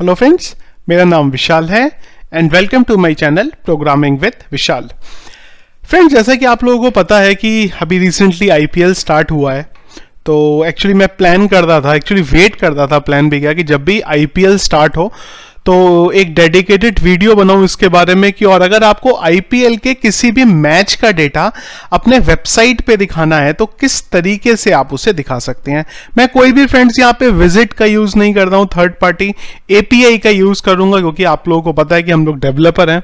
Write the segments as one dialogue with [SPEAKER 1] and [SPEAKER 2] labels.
[SPEAKER 1] hello friends मेरा नाम विशाल है and welcome to my channel programming with Vishal friends जैसा कि आप लोगों को पता है कि अभी रिसेंटली आईपीएल स्टार्ट हुआ है तो एक्चुअली मैं प्लान कर रहा था एक्चुअली वेट कर रहा था प्लान भी क्या कि जब भी आईपीएल स्टार्ट हो तो एक डेडिकेटेड वीडियो बनाऊं इसके बारे में कि और अगर आपको आईपीएल के किसी भी मैच का डेटा अपने वेबसाइट पे दिखाना है तो किस तरीके से आप उसे दिखा सकते हैं मैं कोई भी फ्रेंड्स यहाँ पे विजिट का यूज़ नहीं कर रहा हूँ थर्ड पार्टी एपीआई का यूज़ करूंगा क्योंकि आप लोगों को पता है कि हम लोग डेवलपर हैं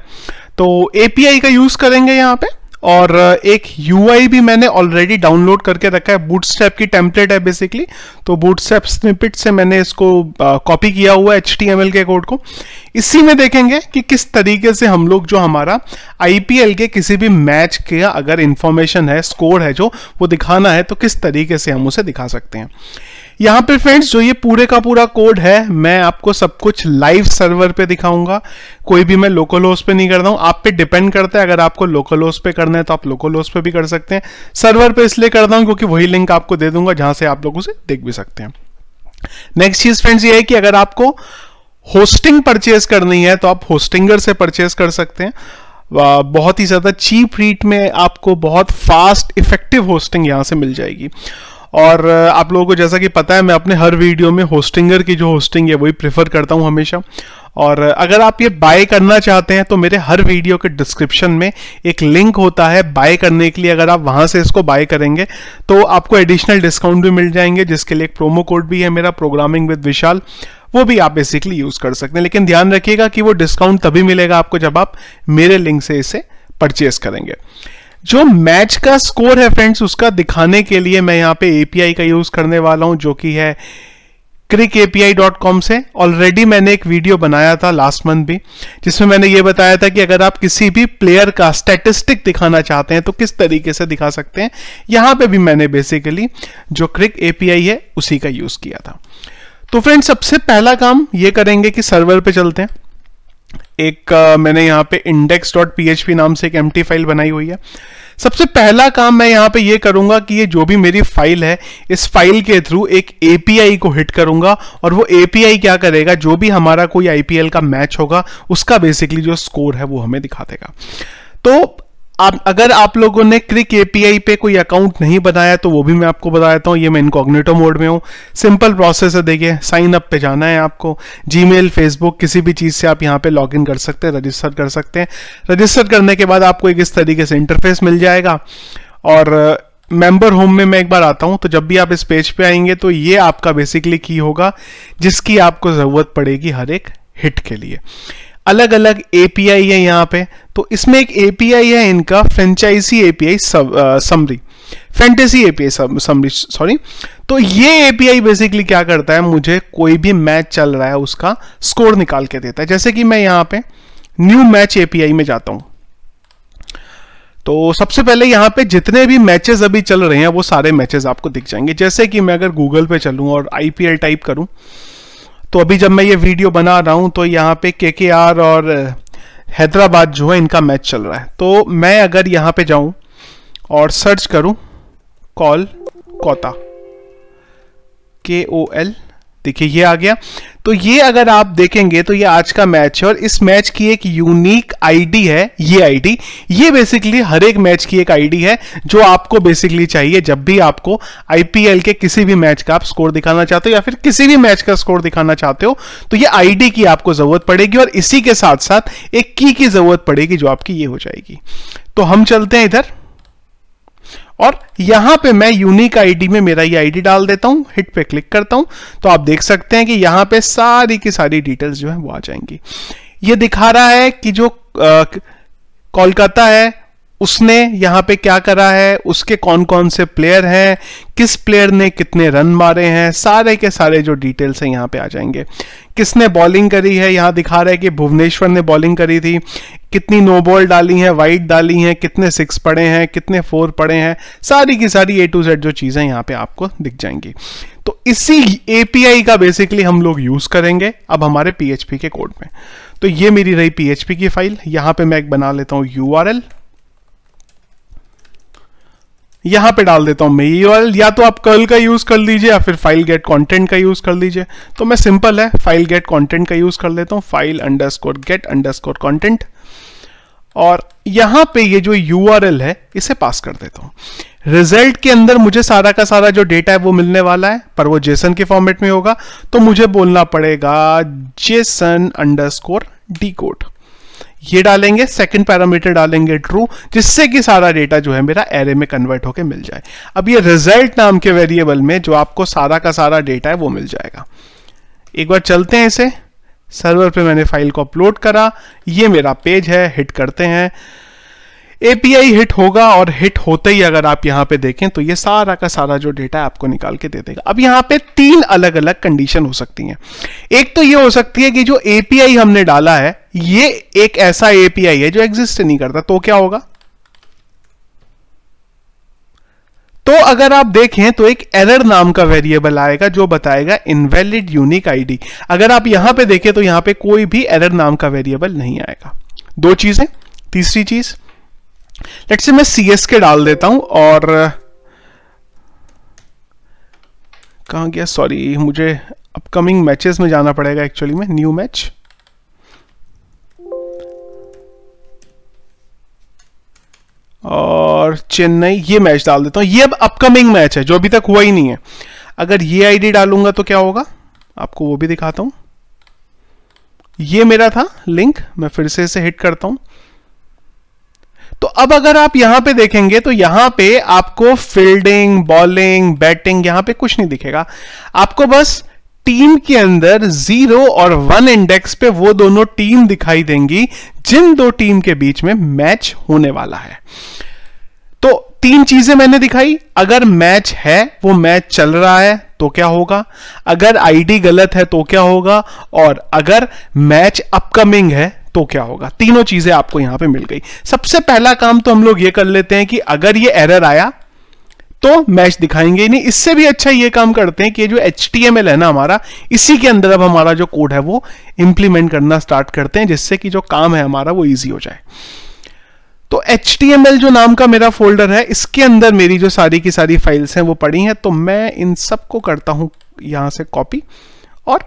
[SPEAKER 1] तो एपीआई का यूज़ करेंगे यहाँ पे और एक यू भी मैंने ऑलरेडी डाउनलोड करके रखा है बूटस्टेप की टेम्पलेट है बेसिकली तो बूटस्टेप स्निपिट से मैंने इसको कॉपी किया हुआ है एच के कोड को इसी में देखेंगे कि किस तरीके से हम लोग जो हमारा आईपीएल के किसी भी मैच के अगर इंफॉर्मेशन है स्कोर है जो वो दिखाना है तो किस तरीके से हम उसे दिखा सकते हैं यहाँ पे फ्रेंड्स जो ये पूरे का पूरा कोड है मैं आपको सब कुछ लाइव सर्वर पे दिखाऊंगा कोई भी मैं लोकल होस्ट पे नहीं कर रहा हूँ आप पे डिपेंड करता है अगर आपको लोकल होस्ट पे करना है तो आप लोकल होस्ट पे भी कर सकते हैं सर्वर पे इसलिए करता हूँ क्योंकि वही लिंक आपको दे दूंगा जहां से आप लोग उसे देख भी सकते हैं नेक्स्ट चीज फ्रेंड्स ये है कि अगर आपको होस्टिंग परचेज करनी है तो आप होस्टिंगर से परचेज कर सकते हैं बहुत ही ज़्यादा चीप रेट में आपको बहुत फास्ट इफेक्टिव होस्टिंग यहाँ से मिल जाएगी और आप लोगों को जैसा कि पता है मैं अपने हर वीडियो में होस्टिंगर की जो होस्टिंग है वही प्रेफर करता हूँ हमेशा और अगर आप ये बाय करना चाहते हैं तो मेरे हर वीडियो के डिस्क्रिप्शन में एक लिंक होता है बाय करने के लिए अगर आप वहाँ से इसको बाय करेंगे तो आपको एडिशनल डिस्काउंट भी मिल जाएंगे जिसके लिए एक प्रोमो कोड भी है मेरा प्रोग्रामिंग विद विशाल वो भी आप बेसिकली यूज़ कर सकते हैं लेकिन ध्यान रखिएगा कि वो डिस्काउंट तभी मिलेगा आपको जब आप मेरे लिंक से इसे परचेस करेंगे जो मैच का स्कोर है फ्रेंड्स उसका दिखाने के लिए मैं यहाँ पे एपीआई का यूज करने वाला हूं जो कि है क्रिक एपीआई डॉट कॉम से ऑलरेडी मैंने एक वीडियो बनाया था लास्ट मंथ भी जिसमें मैंने ये बताया था कि अगर आप किसी भी प्लेयर का स्टेटिस्टिक दिखाना चाहते हैं तो किस तरीके से दिखा सकते हैं यहां पे भी मैंने बेसिकली जो क्रिक एपीआई है उसी का यूज किया था तो फ्रेंड्स सबसे पहला काम ये करेंगे कि सर्वर पे चलते हैं एक आ, मैंने यहाँ पे पी नाम से एक एम फाइल बनाई हुई है सबसे पहला काम मैं यहां पे ये करूंगा कि ये जो भी मेरी फाइल है इस फाइल के थ्रू एक एपीआई को हिट करूंगा और वो एपीआई क्या करेगा जो भी हमारा कोई आईपीएल का मैच होगा उसका बेसिकली जो स्कोर है वो हमें दिखा देगा तो आप अगर आप लोगों ने क्रिक एपीआई पे कोई अकाउंट नहीं बनाया तो वो भी मैं आपको बता देता हूँ ये मैं इनकॉग्नेटो मोड में हूँ सिंपल प्रोसेस है देखिए साइन अप पे जाना है आपको जीमेल फेसबुक किसी भी चीज़ से आप यहाँ पे लॉगिन कर सकते हैं रजिस्टर कर सकते हैं रजिस्टर करने के बाद आपको एक इस तरीके से इंटरफेस मिल जाएगा और मेंबर होम में मैं एक बार आता हूं तो जब भी आप इस पेज पे आएंगे तो ये आपका बेसिकली की होगा जिसकी आपको ज़रूरत पड़ेगी हर एक हिट के लिए अलग अलग एपीआई है यहाँ पे तो इसमें एक एपीआई है इनका franchisee API summary fantasy API summary sorry तो ये एपीआई बेसिकली क्या करता है मुझे कोई भी मैच चल रहा है उसका स्कोर निकाल के देता है जैसे कि मैं यहाँ पे न्यू मैच एपीआई में जाता हूँ तो सबसे पहले यहाँ पे जितने भी मैचेस अभी चल रहे हैं वो सारे मैचेस आपको दिख जाएंगे जैसे कि मैं अगर गूगल पे चलूँ और आईपीएल टाइप करूँ तो अभी जब मैं ये वीडियो बना रहा हूँ तो यहाँ पे के और हैदराबाद जो है इनका मैच चल रहा है तो मैं अगर यहाँ पे जाऊँ और सर्च करूँ कॉल कोता के ओ एल देखिए ये आ गया तो ये अगर आप देखेंगे तो ये आज का मैच है और इस मैच की एक यूनिक आईडी है ये आईडी ये बेसिकली हर एक मैच की एक आईडी है जो आपको बेसिकली चाहिए जब भी आपको आईपीएल के किसी भी मैच का आप स्कोर दिखाना चाहते हो या फिर किसी भी मैच का स्कोर दिखाना चाहते हो तो ये आईडी की आपको जरूरत पड़ेगी और इसी के साथ साथ एक की की जरूरत पड़ेगी जो आपकी ये हो जाएगी तो हम चलते हैं इधर और यहां पे मैं यूनिक आईडी में मेरा ये आईडी डाल देता हूं हिट पे क्लिक करता हूं तो आप देख सकते हैं कि यहां पे सारी की सारी डिटेल्स जो है वो आ जाएंगी ये दिखा रहा है कि जो कोलकाता है उसने यहाँ पे क्या करा है उसके कौन कौन से प्लेयर हैं किस प्लेयर ने कितने रन मारे हैं सारे के सारे जो डिटेल्स हैं यहाँ पे आ जाएंगे किसने बॉलिंग करी है यहाँ दिखा रहा है कि भुवनेश्वर ने बॉलिंग करी थी कितनी नो बॉल डाली है वाइट डाली है कितने सिक्स पड़े हैं कितने फोर पड़े हैं सारी की सारी ए टू जेड जो चीज़ें यहाँ पे आपको दिख जाएंगी तो इसी ए का बेसिकली हम लोग यूज़ करेंगे अब हमारे पी के कोड में तो ये मेरी रही पी की फाइल यहाँ पे मैं एक बना लेता हूँ यू यहां पे डाल देता हूं मैं ये या तो आप कर्ल का यूज कर लीजिए या फिर फाइल गेट कॉन्टेंट का यूज कर लीजिए तो मैं सिंपल है फाइल गेट कंटेंट का यूज कर लेता हूं file underscore get underscore content content और यहां पे ये जो यू है इसे पास कर देता हूं रिजल्ट के अंदर मुझे सारा का सारा जो डेटा है वो मिलने वाला है पर वो जेसन के फॉर्मेट में होगा तो मुझे बोलना पड़ेगा JSON underscore decode ये डालेंगे सेकंड पैरामीटर डालेंगे ट्रू जिससे कि सारा डेटा जो है मेरा एरे में कन्वर्ट होकर मिल जाए अब ये रिजल्ट नाम के वेरिएबल में जो आपको सारा का सारा डेटा है वो मिल जाएगा एक बार चलते हैं इसे सर्वर पे मैंने फाइल को अपलोड करा ये मेरा पेज है हिट करते हैं एपीआई हिट होगा और हिट होते ही अगर आप यहां पे देखें तो ये सारा का सारा जो डेटा आपको निकाल के दे देगा अब यहां पे तीन अलग अलग कंडीशन हो सकती हैं एक तो ये हो सकती है कि जो एपीआई हमने डाला है ये एक ऐसा एपीआई है जो एग्जिस्ट नहीं करता तो क्या होगा तो अगर आप देखें तो एक एरर नाम का वेरिएबल आएगा जो बताएगा इनवैलिड यूनिक आईडी अगर आप यहां पे देखें तो यहां पे कोई भी एरर नाम का वेरिएबल नहीं आएगा दो चीजें तीसरी चीज़ लेट से मैं सी एस के डाल देता हूं और कहा गया सॉरी मुझे अपकमिंग मैचेस में जाना पड़ेगा एक्चुअली में न्यू मैच और चेन्नई ये मैच डाल देता हूं ये अब अपकमिंग मैच है जो अभी तक हुआ ही नहीं है अगर ये आईडी डालूंगा तो क्या होगा आपको वो भी दिखाता हूं ये मेरा था लिंक मैं फिर से इसे हिट करता हूं तो अब अगर आप यहां पे देखेंगे तो यहां पे आपको फील्डिंग बॉलिंग बैटिंग यहां पे कुछ नहीं दिखेगा आपको बस टीम के अंदर जीरो और वन इंडेक्स पे वो दोनों टीम दिखाई देंगी जिन दो टीम के बीच में मैच होने वाला है तो तीन चीजें मैंने दिखाई अगर मैच है वो मैच चल रहा है तो क्या होगा अगर आईडी गलत है तो क्या होगा और अगर मैच अपकमिंग है तो क्या होगा तीनों चीजें आपको यहां पे मिल गई सबसे पहला काम तो हम लोग ये कर लेते हैं कि अगर ये एरर आया तो मैच दिखाएंगे नहीं इससे भी अच्छा ये काम करते हैं कि जो एच है ना हमारा इसी के अंदर अब हमारा जो कोड है वो इंप्लीमेंट करना स्टार्ट करते हैं जिससे कि जो काम है हमारा वो ईजी हो जाए तो एच जो नाम का मेरा फोल्डर है इसके अंदर मेरी जो सारी की सारी फाइल्स हैं वो पड़ी हैं तो मैं इन सबको करता हूं यहां से कॉपी और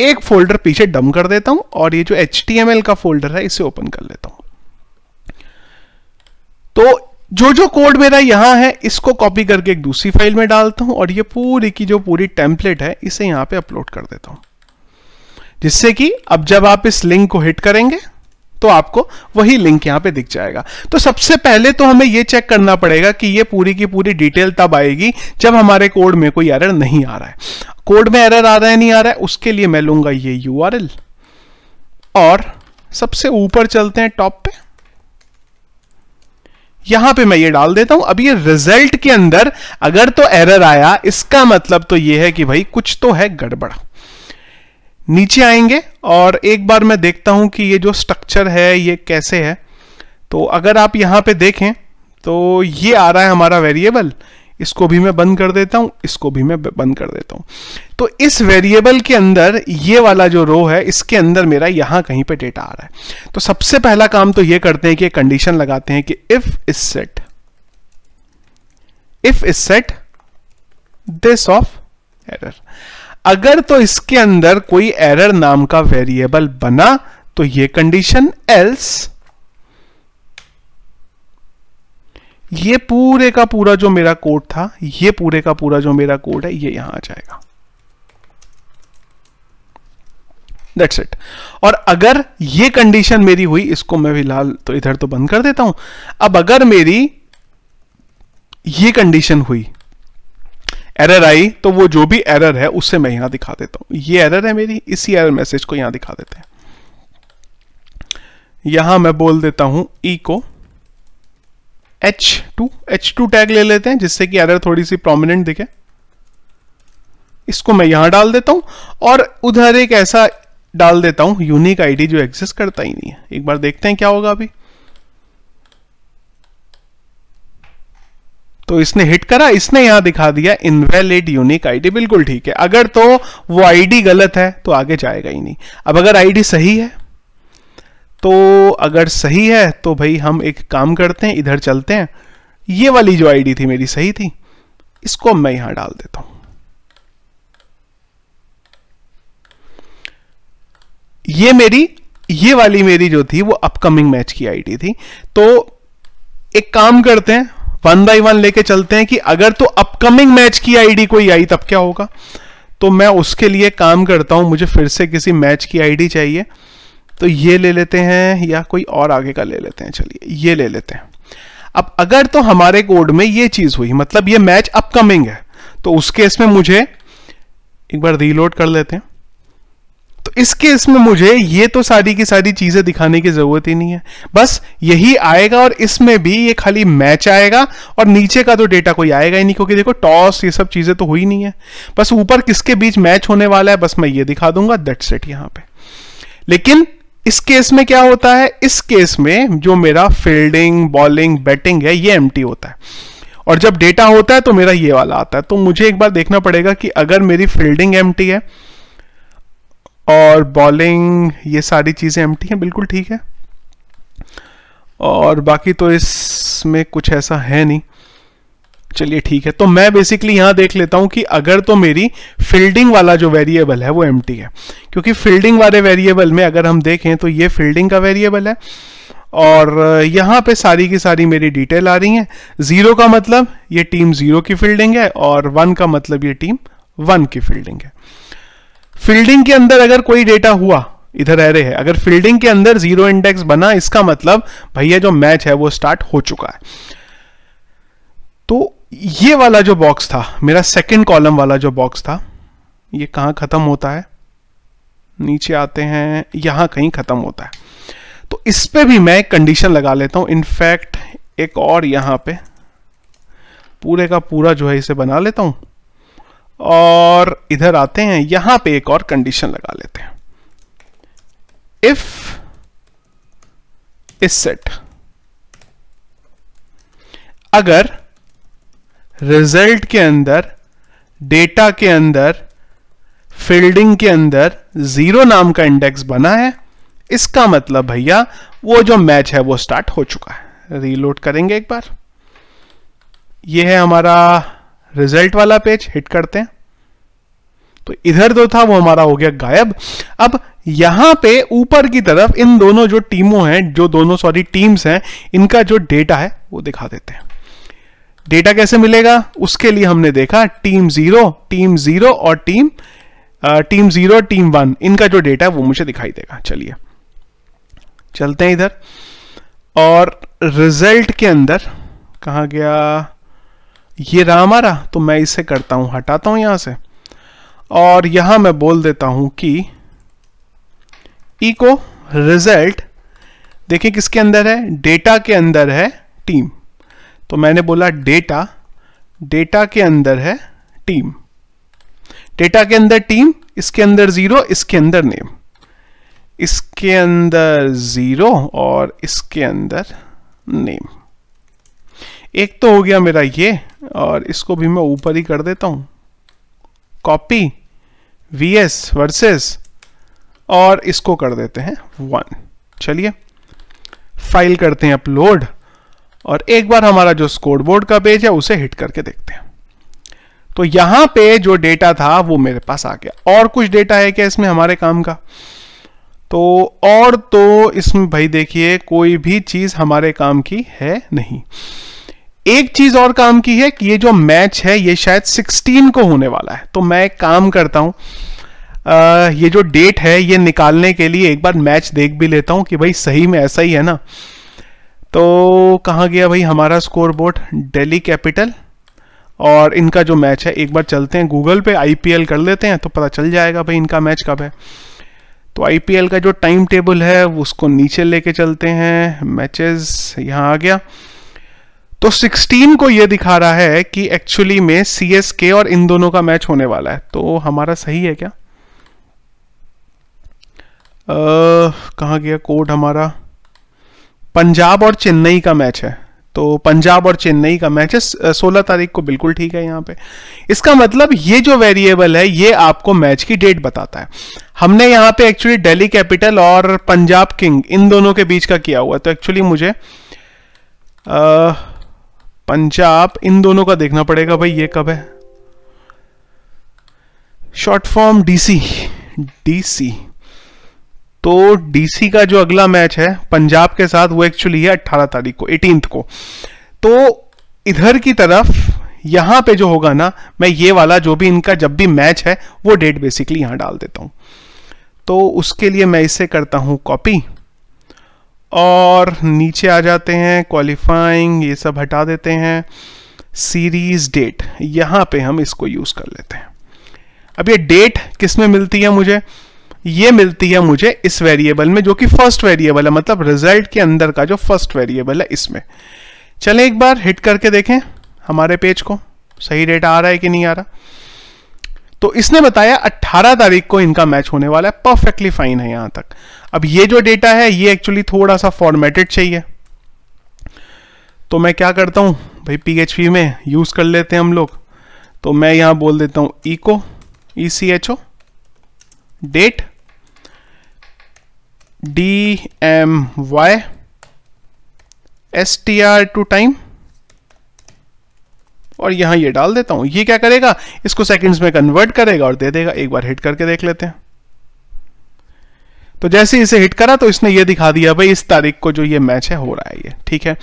[SPEAKER 1] एक फोल्डर पीछे डम कर देता हूं और ये जो एच का फोल्डर है इसे ओपन कर लेता हूं तो जो जो कोड मेरा यहां है इसको कॉपी करके एक दूसरी फाइल में डालता हूं और ये पूरी की जो पूरी टेम्पलेट है इसे यहां पे अपलोड कर देता हूं जिससे कि अब जब आप इस लिंक को हिट करेंगे तो आपको वही लिंक यहां पे दिख जाएगा तो सबसे पहले तो हमें यह चेक करना पड़ेगा कि यह पूरी की पूरी डिटेल तब आएगी जब हमारे कोड में कोई एरर नहीं आ रहा है कोड में एरर आ रहा है नहीं आ रहा है उसके लिए मैं लूंगा ये यू और सबसे ऊपर चलते हैं टॉप पे यहां पे मैं ये डाल देता हूं अब ये रिजल्ट के अंदर अगर तो एरर आया इसका मतलब तो ये है कि भाई कुछ तो है गड़बड़ नीचे आएंगे और एक बार मैं देखता हूं कि ये जो स्ट्रक्चर है ये कैसे है तो अगर आप यहां पे देखें तो ये आ रहा है हमारा वेरिएबल इसको भी मैं बंद कर देता हूं इसको भी मैं बंद कर देता हूं तो इस वेरिएबल के अंदर ये वाला जो रो है इसके अंदर मेरा यहां कहीं पे डेटा आ रहा है तो सबसे पहला काम तो ये करते हैं कि कंडीशन लगाते हैं कि if is set if is set this of error अगर तो इसके अंदर कोई एरर नाम का वेरिएबल बना तो ये कंडीशन एल्स ये पूरे का पूरा जो मेरा कोड था ये पूरे का पूरा जो मेरा कोड है ये यहां आ जाएगा That's इट और अगर ये कंडीशन मेरी हुई इसको मैं फिलहाल तो इधर तो बंद कर देता हूं अब अगर मेरी ये कंडीशन हुई एरर आई तो वो जो भी एरर है उससे मैं यहां दिखा देता हूं ये एरर है मेरी इसी एरर मैसेज को यहां दिखा देते हैं यहां मैं बोल देता हूं E H two H two tag ले लेते हैं जिससे कि एरर थोड़ी सी प्रोमिनेंट दिखे इसको मैं यहां डाल देता हूं और उधर एक ऐसा डाल देता हूं यूनिक आईडी जो एग्जिस्ट करता ही नहीं है एक बार देखते हैं क्या होगा अभी तो इसने हिट करा इसने यहां दिखा दिया इनवैलिड यूनिक आईडी बिल्कुल ठीक है अगर तो वो आईडी गलत है तो आगे जाएगा ही नहीं अब अगर आईडी सही है तो अगर सही है तो भाई हम एक काम करते हैं इधर चलते हैं ये वाली जो आईडी थी मेरी सही थी इसको मैं यहां डाल देता हूं ये मेरी ये वाली मेरी जो थी वो अपकमिंग मैच की आईडी थी तो एक काम करते हैं वन बाय वन लेके चलते हैं कि अगर तो अपकमिंग मैच की आईडी कोई आई तब क्या होगा तो मैं उसके लिए काम करता हूं मुझे फिर से किसी मैच की आईडी चाहिए तो ये ले लेते हैं या कोई और आगे का ले लेते हैं चलिए ये ले लेते हैं अब अगर तो हमारे कोड में ये चीज हुई मतलब ये मैच अपकमिंग है तो उस केस में मुझे एक बार रीलोड कर लेते हैं इस केस में मुझे ये तो सारी की सारी चीजें दिखाने की जरूरत ही नहीं है बस यही आएगा और इसमें भी ये खाली मैच आएगा और नीचे का तो डेटा कोई आएगा ही नहीं क्योंकि देखो टॉस ये सब चीजें तो हुई नहीं है बस ऊपर किसके बीच मैच होने वाला है बस मैं ये दिखा दूंगा दट सेट यहां पर लेकिन इस केस में क्या होता है इस केस में जो मेरा फील्डिंग बॉलिंग बैटिंग है ये एम होता है और जब डेटा होता है तो मेरा ये वाला आता है तो मुझे एक बार देखना पड़ेगा कि अगर मेरी फील्डिंग एम है और बॉलिंग ये सारी चीज़ें एम्प्टी हैं बिल्कुल ठीक है और बाकी तो इसमें कुछ ऐसा है नहीं चलिए ठीक है तो मैं बेसिकली यहां देख लेता हूं कि अगर तो मेरी फील्डिंग वाला जो वेरिएबल है वो एम है क्योंकि फील्डिंग वाले वेरिएबल में अगर हम देखें तो ये फील्डिंग का वेरिएबल है और यहां पे सारी की सारी मेरी डिटेल आ रही है ज़ीरो का मतलब ये टीम ज़ीरो की फील्डिंग है और वन का मतलब ये टीम वन की फील्डिंग है फील्डिंग के अंदर अगर कोई डेटा हुआ इधर रह रहे है अगर फील्डिंग के अंदर जीरो इंडेक्स बना इसका मतलब भैया जो मैच है वो स्टार्ट हो चुका है तो ये वाला जो बॉक्स था मेरा सेकंड कॉलम वाला जो बॉक्स था ये कहां ख़त्म होता है नीचे आते हैं यहां कहीं ख़त्म होता है तो इस पर भी मैं कंडीशन लगा लेता हूं इनफैक्ट एक और यहां पे पूरे का पूरा जो है इसे बना लेता हूं और इधर आते हैं यहां पे एक और कंडीशन लगा लेते हैं इफ इस सेट अगर रिजल्ट के अंदर डेटा के अंदर फील्डिंग के अंदर जीरो नाम का इंडेक्स बना है इसका मतलब भैया वो जो मैच है वो स्टार्ट हो चुका है रीलोड करेंगे एक बार ये है हमारा रिजल्ट वाला पेज हिट करते हैं तो इधर जो था वो हमारा हो गया गायब अब यहां पे ऊपर की तरफ इन दोनों जो टीमों हैं जो दोनों सॉरी टीम्स हैं इनका जो डेटा है वो दिखा देते हैं डेटा कैसे मिलेगा उसके लिए हमने देखा टीम जीरो टीम जीरो और team team zero team one इनका जो डेटा है वो मुझे दिखाई देगा चलिए चलते हैं इधर और रिजल्ट के अंदर कहा गया ये रामारा तो मैं इसे करता हूं हटाता हूं यहां से और यहां मैं बोल देता हूं कि इको रिजल्ट देखिए किसके अंदर है डेटा के अंदर है टीम तो मैंने बोला डेटा डेटा के अंदर है टीम डेटा के अंदर टीम इसके अंदर जीरो इसके अंदर नेम इसके अंदर जीरो और इसके अंदर नेम एक तो हो गया मेरा ये और इसको भी मैं ऊपर ही कर देता हूं कॉपी वी एस वर्सेस और इसको कर देते हैं वन चलिए फाइल करते हैं अपलोड और एक बार हमारा जो स्कोर बोर्ड का पेज है उसे हिट करके देखते हैं तो यहां पे जो डेटा था वो मेरे पास आ गया और कुछ डेटा है क्या इसमें हमारे काम का तो और तो इसमें भाई देखिए कोई भी चीज हमारे काम की है नहीं एक चीज और काम की है कि ये जो मैच है ये शायद 16 को होने वाला है तो मैं एक काम करता आ, ये जो डेट है ये निकालने के लिए एक बार मैच देख भी लेता हूं कि भाई सही में ऐसा ही है ना तो कहाँ गया भाई हमारा स्कोर बोर्ड डेली कैपिटल और इनका जो मैच है एक बार चलते हैं गूगल पे आईपीएल कर लेते हैं तो पता चल जाएगा भाई इनका मैच कब है तो आईपीएल का जो टाइम टेबल है उसको नीचे लेके चलते हैं मैचेस यहाँ आ गया तो 16 को ये दिखा रहा है कि एक्चुअली में सी और इन दोनों का मैच होने वाला है तो हमारा सही है क्या कहा गया कोड हमारा पंजाब और चेन्नई का मैच है तो पंजाब और चेन्नई का मैच है सोलह तारीख को बिल्कुल ठीक है यहाँ पे इसका मतलब ये जो वेरिएबल है ये आपको मैच की डेट बताता है हमने यहाँ पे एक्चुअली दिल्ली कैपिटल और पंजाब किंग इन दोनों के बीच का किया हुआ तो एक्चुअली मुझे आ, पंजाब इन दोनों का देखना पड़ेगा भाई ये कब है शॉर्ट फॉर्म डीसी डीसी तो डीसी का जो अगला मैच है पंजाब के साथ वो एक्चुअली है 18 तारीख को एटीन को तो इधर की तरफ यहां पे जो होगा ना मैं ये वाला जो भी इनका जब भी मैच है वो डेट बेसिकली यहां डाल देता हूं तो उसके लिए मैं इसे करता हूं कॉपी और नीचे आ जाते हैं क्वालिफाइंग ये सब हटा देते हैं सीरीज डेट यहाँ पे हम इसको यूज़ कर लेते हैं अब ये डेट किस में मिलती है मुझे ये मिलती है मुझे इस वेरिएबल में जो कि फर्स्ट वेरिएबल है मतलब रिजल्ट के अंदर का जो फर्स्ट वेरिएबल है इसमें चले एक बार हिट करके देखें हमारे पेज को सही डेट आ रहा है कि नहीं आ रहा तो इसने बताया 18 तारीख को इनका मैच होने वाला है परफेक्टली फाइन है यहाँ तक अब ये जो डेटा है ये एक्चुअली थोड़ा सा फॉर्मेटेड चाहिए तो मैं क्या करता हूँ भाई पी में यूज़ कर लेते हैं हम लोग तो मैं यहां बोल देता हूं echo E C H O date D M Y S T R two time और यहां ये डाल देता हूं ये क्या करेगा इसको सेकंड्स में कन्वर्ट करेगा और दे देगा एक बार हिट करके देख लेते हैं तो जैसे इसे हिट करा तो इसने ये दिखा दिया भाई इस तारीख को जो ये मैच है हो रहा है ये ठीक है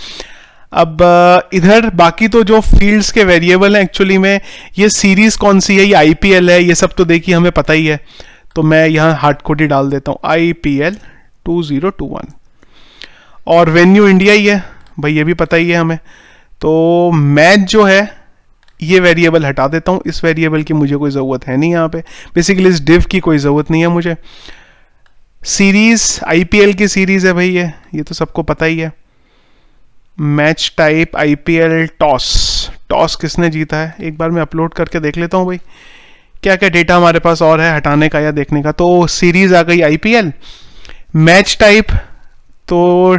[SPEAKER 1] अब इधर बाकी तो जो फील्ड्स के वेरिएबल हैं एक्चुअली में ये सीरीज कौन सी है ये आईपीएल है ये सब तो देखिए हमें पता ही है तो मैं यहाँ हार्ड कोटी डाल देता हूँ I P L two zero two one और वेन्यू इंडिया ही है भाई ये भी पता ही है हमें तो मैच जो है ये वेरिएबल हटा देता हूँ इस वेरिएबल की मुझे कोई ज़रूरत है नहीं यहाँ पे बेसिकली इस डिव की कोई ज़रूरत नहीं है मुझे सीरीज आईपीएल की सीरीज है भाई ये ये तो सबको पता ही है match type IPL toss toss किसने जीता है एक बार मैं अपलोड करके देख लेता हूँ भाई क्या क्या डेटा हमारे पास और है हटाने का या देखने का तो सीरीज आ गई आईपीएल मैच टाइप तो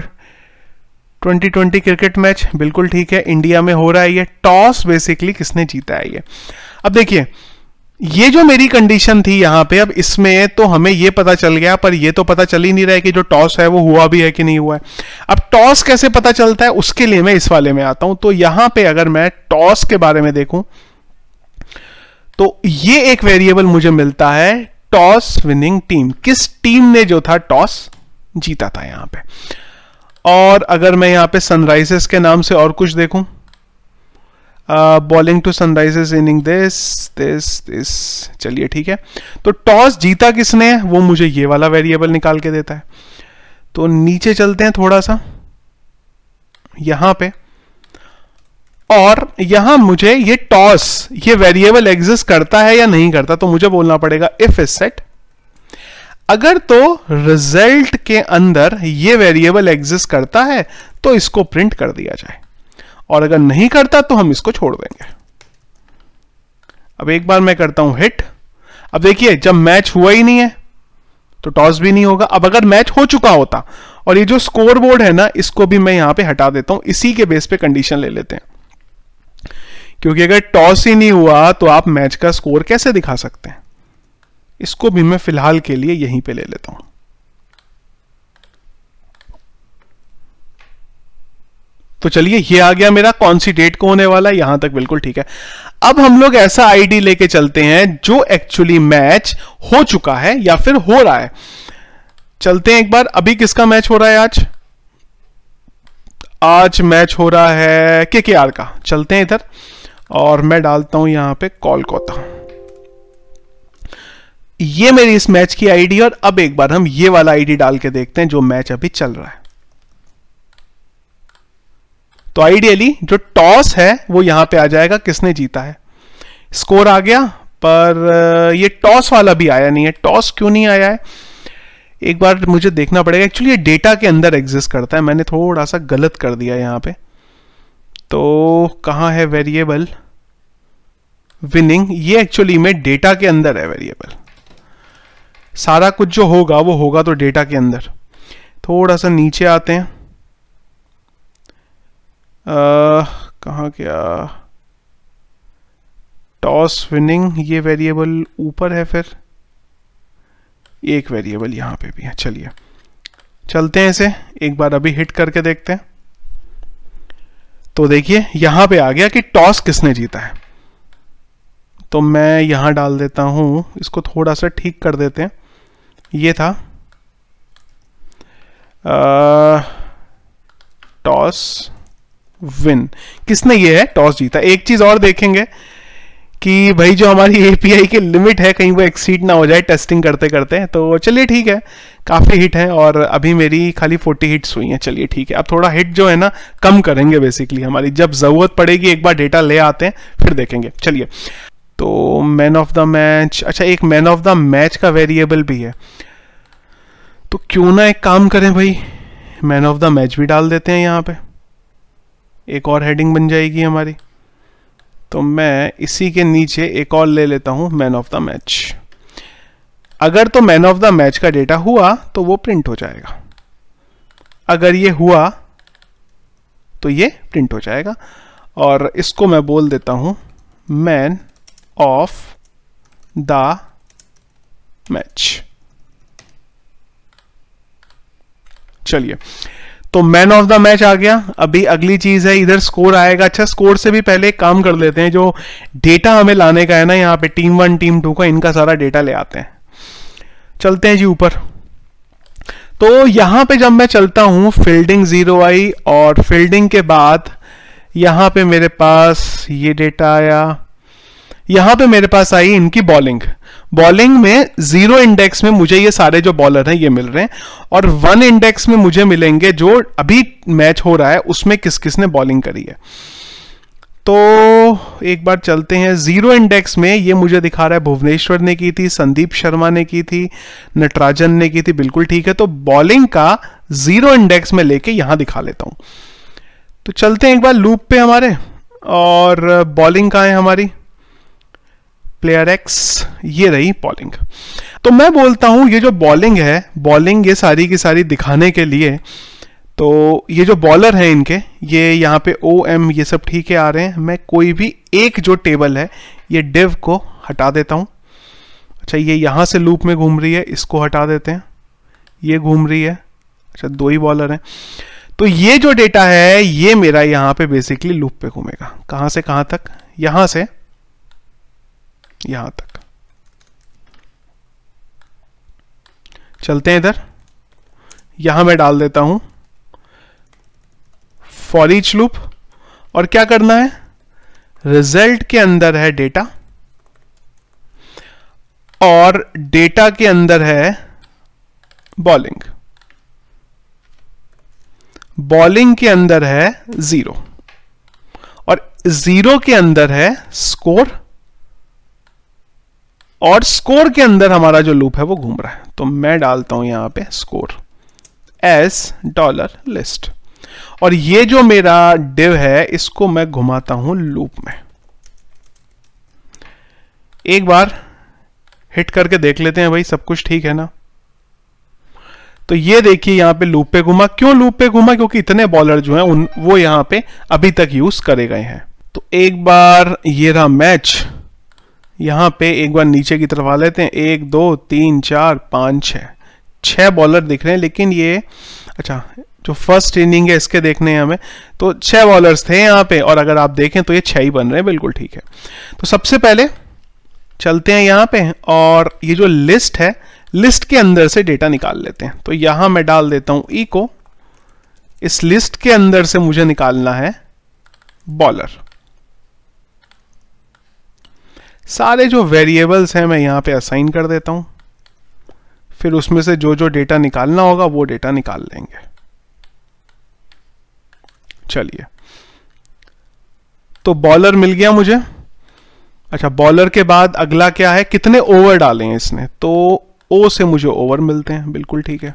[SPEAKER 1] 2020 क्रिकेट मैच बिल्कुल ठीक है इंडिया में हो रहा है ये टॉस बेसिकली किसने जीता है ये अब देखिए ये जो मेरी कंडीशन थी यहाँ पे अब इसमें तो हमें ये पता चल गया पर ये तो पता चल ही नहीं रहा है कि जो टॉस है वो हुआ भी है कि नहीं हुआ है अब टॉस कैसे पता चलता है उसके लिए मैं इस वाले में आता हूं तो यहां पे अगर मैं टॉस के बारे में देखूं तो ये एक वेरिएबल मुझे मिलता है टॉस विनिंग टीम किस टीम ने जो था टॉस जीता था यहां पे और अगर मैं यहां पे सनराइजर्स के नाम से और कुछ देखूं bowling to Sunrisers inning this this this चलिए ठीक है तो टॉस जीता किसने वो मुझे ये वाला वेरिएबल निकाल के देता है तो नीचे चलते हैं थोड़ा सा यहां पे और यहां मुझे ये टॉस ये वेरिएबल एग्जिस्ट करता है या नहीं करता तो मुझे बोलना पड़ेगा इफ इज सेट अगर तो रिजल्ट के अंदर ये वेरिएबल एग्जिस्ट करता है तो इसको प्रिंट कर दिया जाए और अगर नहीं करता तो हम इसको छोड़ देंगे अब एक बार मैं करता हूं हिट अब देखिए जब मैच हुआ ही नहीं है तो टॉस भी नहीं होगा अब अगर मैच हो चुका होता और ये जो स्कोर बोर्ड है ना इसको भी मैं यहां पे हटा देता हूं इसी के बेस पे कंडीशन ले लेते हैं क्योंकि अगर टॉस ही नहीं हुआ तो आप मैच का स्कोर कैसे दिखा सकते हैं इसको भी मैं फिलहाल के लिए यहीं पे ले लेता हूं तो चलिए ये आ गया मेरा कौन सी डेट को होने वाला है यहां तक बिल्कुल ठीक है अब हम लोग ऐसा आईडी लेके चलते हैं जो एक्चुअली मैच हो चुका है या फिर हो रहा है चलते हैं एक बार अभी किसका मैच हो रहा है आज आज मैच हो रहा है के के आर का चलते हैं इधर और मैं डालता हूं यहां पे कॉल कोता ये मेरी इस मैच की आईडी और अब एक बार हम ये वाला आईडी डाल के देखते हैं जो मैच अभी चल रहा है तो आइडियली जो टॉस है वो यहां पे आ जाएगा किसने जीता है स्कोर आ गया पर ये टॉस वाला भी आया नहीं है टॉस क्यों नहीं आया है एक बार मुझे देखना पड़ेगा एक्चुअली ये डेटा के अंदर एग्जिस्ट करता है मैंने थोड़ा सा गलत कर दिया यहां पे तो कहां है वेरिएबल विनिंग ये एक्चुअली में डेटा के अंदर है वेरिएबल सारा कुछ जो होगा वो होगा तो डेटा के अंदर थोड़ा सा नीचे आते हैं कहाँ गया टॉस विनिंग ये वेरिएबल ऊपर है फिर एक वेरिएबल यहाँ पे भी है चलिए चलते हैं इसे एक बार अभी हिट करके देखते हैं तो देखिए यहां पे आ गया कि टॉस किसने जीता है तो मैं यहां डाल देता हूं इसको थोड़ा सा ठीक कर देते हैं ये था टॉस विन किसने ये है टॉस जीता एक चीज और देखेंगे कि भाई जो हमारी एपीआई की लिमिट है कहीं वो एक्सीड ना हो जाए टेस्टिंग करते करते तो चलिए ठीक है काफ़ी हिट है और अभी मेरी खाली 40 हिट्स हुई हैं चलिए ठीक है अब थोड़ा हिट जो है ना कम करेंगे बेसिकली हमारी जब ज़रूरत पड़ेगी एक बार डेटा ले आते हैं फिर देखेंगे चलिए तो मैन ऑफ द मैच अच्छा एक मैन ऑफ द मैच का वेरिएबल भी है तो क्यों ना एक काम करें भाई मैन ऑफ द मैच भी डाल देते हैं यहाँ पर एक और हेडिंग बन जाएगी हमारी तो मैं इसी के नीचे एक और ले लेता हूं मैन ऑफ द मैच अगर तो मैन ऑफ द मैच का डेटा हुआ तो वो प्रिंट हो जाएगा अगर ये हुआ तो ये प्रिंट हो जाएगा और इसको मैं बोल देता हूं मैन ऑफ द मैच चलिए तो मैन ऑफ द मैच आ गया अभी अगली चीज है इधर स्कोर आएगा अच्छा स्कोर से भी पहले एक काम कर लेते हैं जो डेटा हमें लाने का है ना यहाँ पे टीम वन टीम टू का इनका सारा डेटा ले आते हैं चलते हैं जी ऊपर तो यहां पे जब मैं चलता हूं फील्डिंग जीरो आई और फील्डिंग के बाद यहां पे मेरे पास ये डेटा आया यहां पे मेरे पास आई इनकी बॉलिंग बॉलिंग में जीरो इंडेक्स में मुझे ये सारे जो बॉलर हैं ये मिल रहे हैं और वन इंडेक्स में मुझे मिलेंगे जो अभी मैच हो रहा है उसमें किस किस ने बॉलिंग करी है तो एक बार चलते हैं जीरो इंडेक्स में ये मुझे दिखा रहा है भुवनेश्वर ने की थी संदीप शर्मा ने की थी नटराजन ने की थी बिल्कुल ठीक है तो बॉलिंग का जीरो इंडेक्स में लेके यहां दिखा लेता हूं तो चलते हैं एक बार लूप पे हमारे और बॉलिंग कहाँ है हमारी प्लेयर एक्स ये रही बॉलिंग तो मैं बोलता हूँ ये जो बॉलिंग है बॉलिंग ये सारी की सारी दिखाने के लिए तो ये जो बॉलर है इनके ये यहाँ पे ओ एम ये सब ठीक है आ रहे हैं मैं कोई भी एक जो टेबल है ये डिव को हटा देता हूँ अच्छा ये यहाँ से लूप में घूम रही है इसको हटा देते हैं ये घूम रही है अच्छा दो ही बॉलर हैं तो ये जो डेटा है ये मेरा यहाँ पे बेसिकली लूप पे घूमेगा कहाँ से कहाँ तक यहाँ से यहां तक चलते हैं इधर यहां मैं डाल देता हूं फॉर लूप और क्या करना है रिजल्ट के अंदर है डेटा और डेटा के अंदर है बॉलिंग बॉलिंग के अंदर है जीरो और जीरो के अंदर है स्कोर और स्कोर के अंदर हमारा जो लूप है वो घूम रहा है तो मैं डालता हूं यहां पे स्कोर एस डॉलर लिस्ट और ये जो मेरा डिव है इसको मैं घुमाता हूं लूप में एक बार हिट करके देख लेते हैं भाई सब कुछ ठीक है ना तो ये देखिए यहां पे लूप पे घुमा क्यों लूप पे घुमा क्योंकि इतने बॉलर जो हैं उन वो यहां पे अभी तक यूज करे गए हैं तो एक बार ये रहा मैच यहाँ पे एक बार नीचे की तरफ आ लेते हैं एक दो तीन चार पाँच छः छः बॉलर दिख रहे हैं लेकिन ये अच्छा जो फर्स्ट इनिंग है इसके देखने हैं हमें तो छः बॉलर्स थे यहाँ पे और अगर आप देखें तो ये छः ही बन रहे हैं बिल्कुल ठीक है तो सबसे पहले चलते हैं यहाँ पे और ये जो लिस्ट है लिस्ट के अंदर से डेटा निकाल लेते हैं तो यहाँ मैं डाल देता हूँ ई को इस लिस्ट के अंदर से मुझे निकालना है बॉलर सारे जो वेरिएबल्स हैं मैं यहाँ पे असाइन कर देता हूँ फिर उसमें से जो जो डेटा निकालना होगा वो डेटा निकाल लेंगे चलिए तो बॉलर मिल गया मुझे अच्छा बॉलर के बाद अगला क्या है कितने ओवर डाले हैं इसने तो ओ से मुझे ओवर मिलते हैं बिल्कुल ठीक है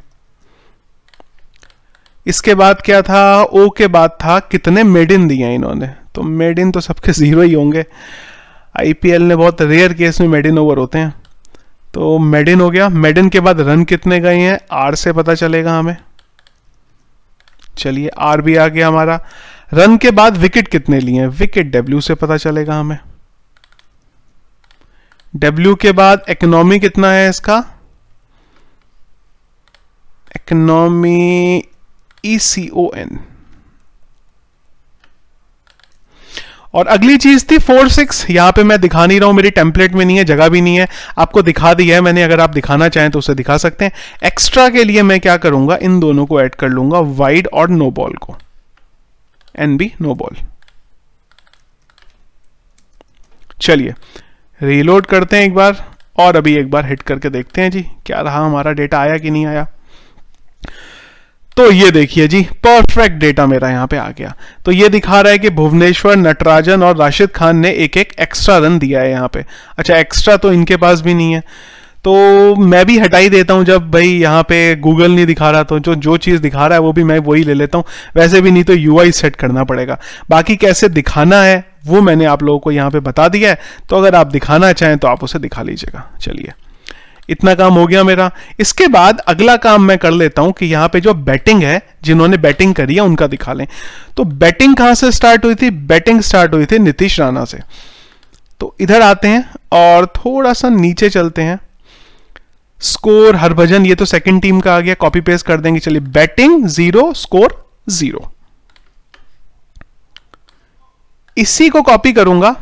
[SPEAKER 1] इसके बाद क्या था ओ के बाद था कितने मेड इन दिए इन्होंने तो मेड इन तो सबके जीरो ही होंगे आईपीएल ने बहुत रेयर केस में मेडिन ओवर होते हैं तो मेडिन हो गया मेडिन के बाद रन कितने गए हैं आर से पता चलेगा हमें चलिए आर भी आ गया हमारा रन के बाद विकेट कितने लिए हैं विकेट डब्ल्यू से पता चलेगा हमें डब्ल्यू के बाद इकोनॉमी कितना है इसका इकोनॉमी ई सी ओ एन और अगली चीज थी फोर सिक्स यहाँ पे मैं दिखा नहीं रहा हूं मेरी टेम्पलेट में नहीं है जगह भी नहीं है आपको दिखा दी है मैंने अगर आप दिखाना चाहें तो उसे दिखा सकते हैं एक्स्ट्रा के लिए मैं क्या करूंगा इन दोनों को ऐड कर लूंगा वाइड और नो बॉल को एन बी नो बॉल चलिए रीलोड करते हैं एक बार और अभी एक बार हिट करके देखते हैं जी क्या रहा हमारा डेटा आया कि नहीं आया तो ये देखिए जी परफेक्ट डेटा मेरा यहाँ पे आ गया तो ये दिखा रहा है कि भुवनेश्वर नटराजन और राशिद खान ने एक एक एक्स्ट्रा रन दिया है यहाँ पे अच्छा एक्स्ट्रा तो इनके पास भी नहीं है तो मैं भी हटाई देता हूँ जब भाई यहाँ पे गूगल नहीं दिखा रहा तो जो जो चीज़ दिखा रहा है वो भी मैं वही ले लेता हूँ वैसे भी नहीं तो यू सेट करना पड़ेगा बाकी कैसे दिखाना है वो मैंने आप लोगों को यहाँ पे बता दिया है तो अगर आप दिखाना चाहें तो आप उसे दिखा लीजिएगा चलिए इतना काम हो गया मेरा इसके बाद अगला काम मैं कर लेता हूं कि यहां पे जो बैटिंग है जिन्होंने बैटिंग करी है उनका दिखा लें तो बैटिंग कहां से स्टार्ट हुई थी बैटिंग स्टार्ट हुई थी नीतीश राणा से तो इधर आते हैं और थोड़ा सा नीचे चलते हैं स्कोर हरभजन ये तो सेकंड टीम का आ गया कॉपी पेस्ट कर देंगे चलिए बैटिंग जीरो स्कोर जीरो इसी को कॉपी करूंगा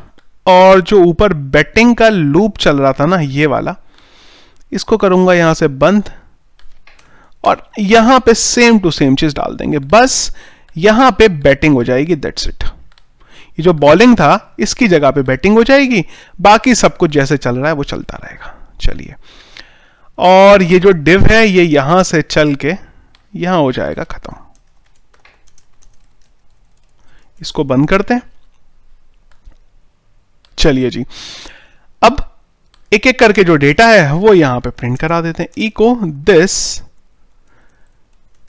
[SPEAKER 1] और जो ऊपर बैटिंग का लूप चल रहा था ना ये वाला इसको करूंगा यहां से बंद और यहां पे सेम टू सेम चीज डाल देंगे बस यहां पे बैटिंग हो जाएगी दैट्स इट ये जो बॉलिंग था इसकी जगह पे बैटिंग हो जाएगी बाकी सब कुछ जैसे चल रहा है वो चलता रहेगा चलिए और ये जो डिव है ये यहां से चल के यहां हो जाएगा खत्म इसको बंद करते हैं चलिए जी अब एक एक करके जो डेटा है वो यहां पे प्रिंट करा देते हैं इको दिस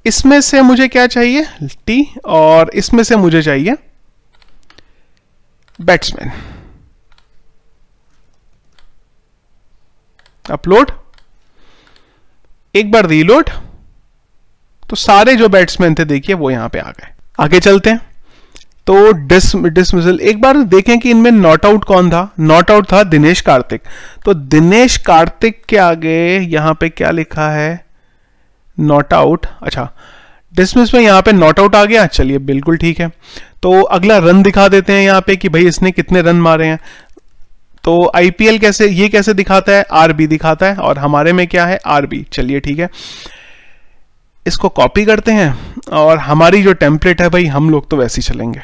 [SPEAKER 1] इसमें से मुझे क्या चाहिए टी और इसमें से मुझे चाहिए बैट्समैन अपलोड एक बार रीलोड तो सारे जो बैट्समैन थे देखिए वो यहां पे आ गए आगे चलते हैं तो डिस डिसमिसल एक बार देखें कि इनमें नॉट आउट कौन था नॉट आउट था दिनेश कार्तिक तो दिनेश कार्तिक के आगे यहां पे क्या लिखा है नॉट आउट अच्छा डिसमिस में यहां पे नॉट आउट आ गया चलिए बिल्कुल ठीक है तो अगला रन दिखा देते हैं यहां पे कि भाई इसने कितने रन मारे हैं तो आईपीएल कैसे ये कैसे दिखाता है आरबी दिखाता है और हमारे में क्या है आरबी चलिए ठीक है इसको कॉपी करते हैं और हमारी जो टेम्पलेट है भाई हम लोग तो वैसे ही चलेंगे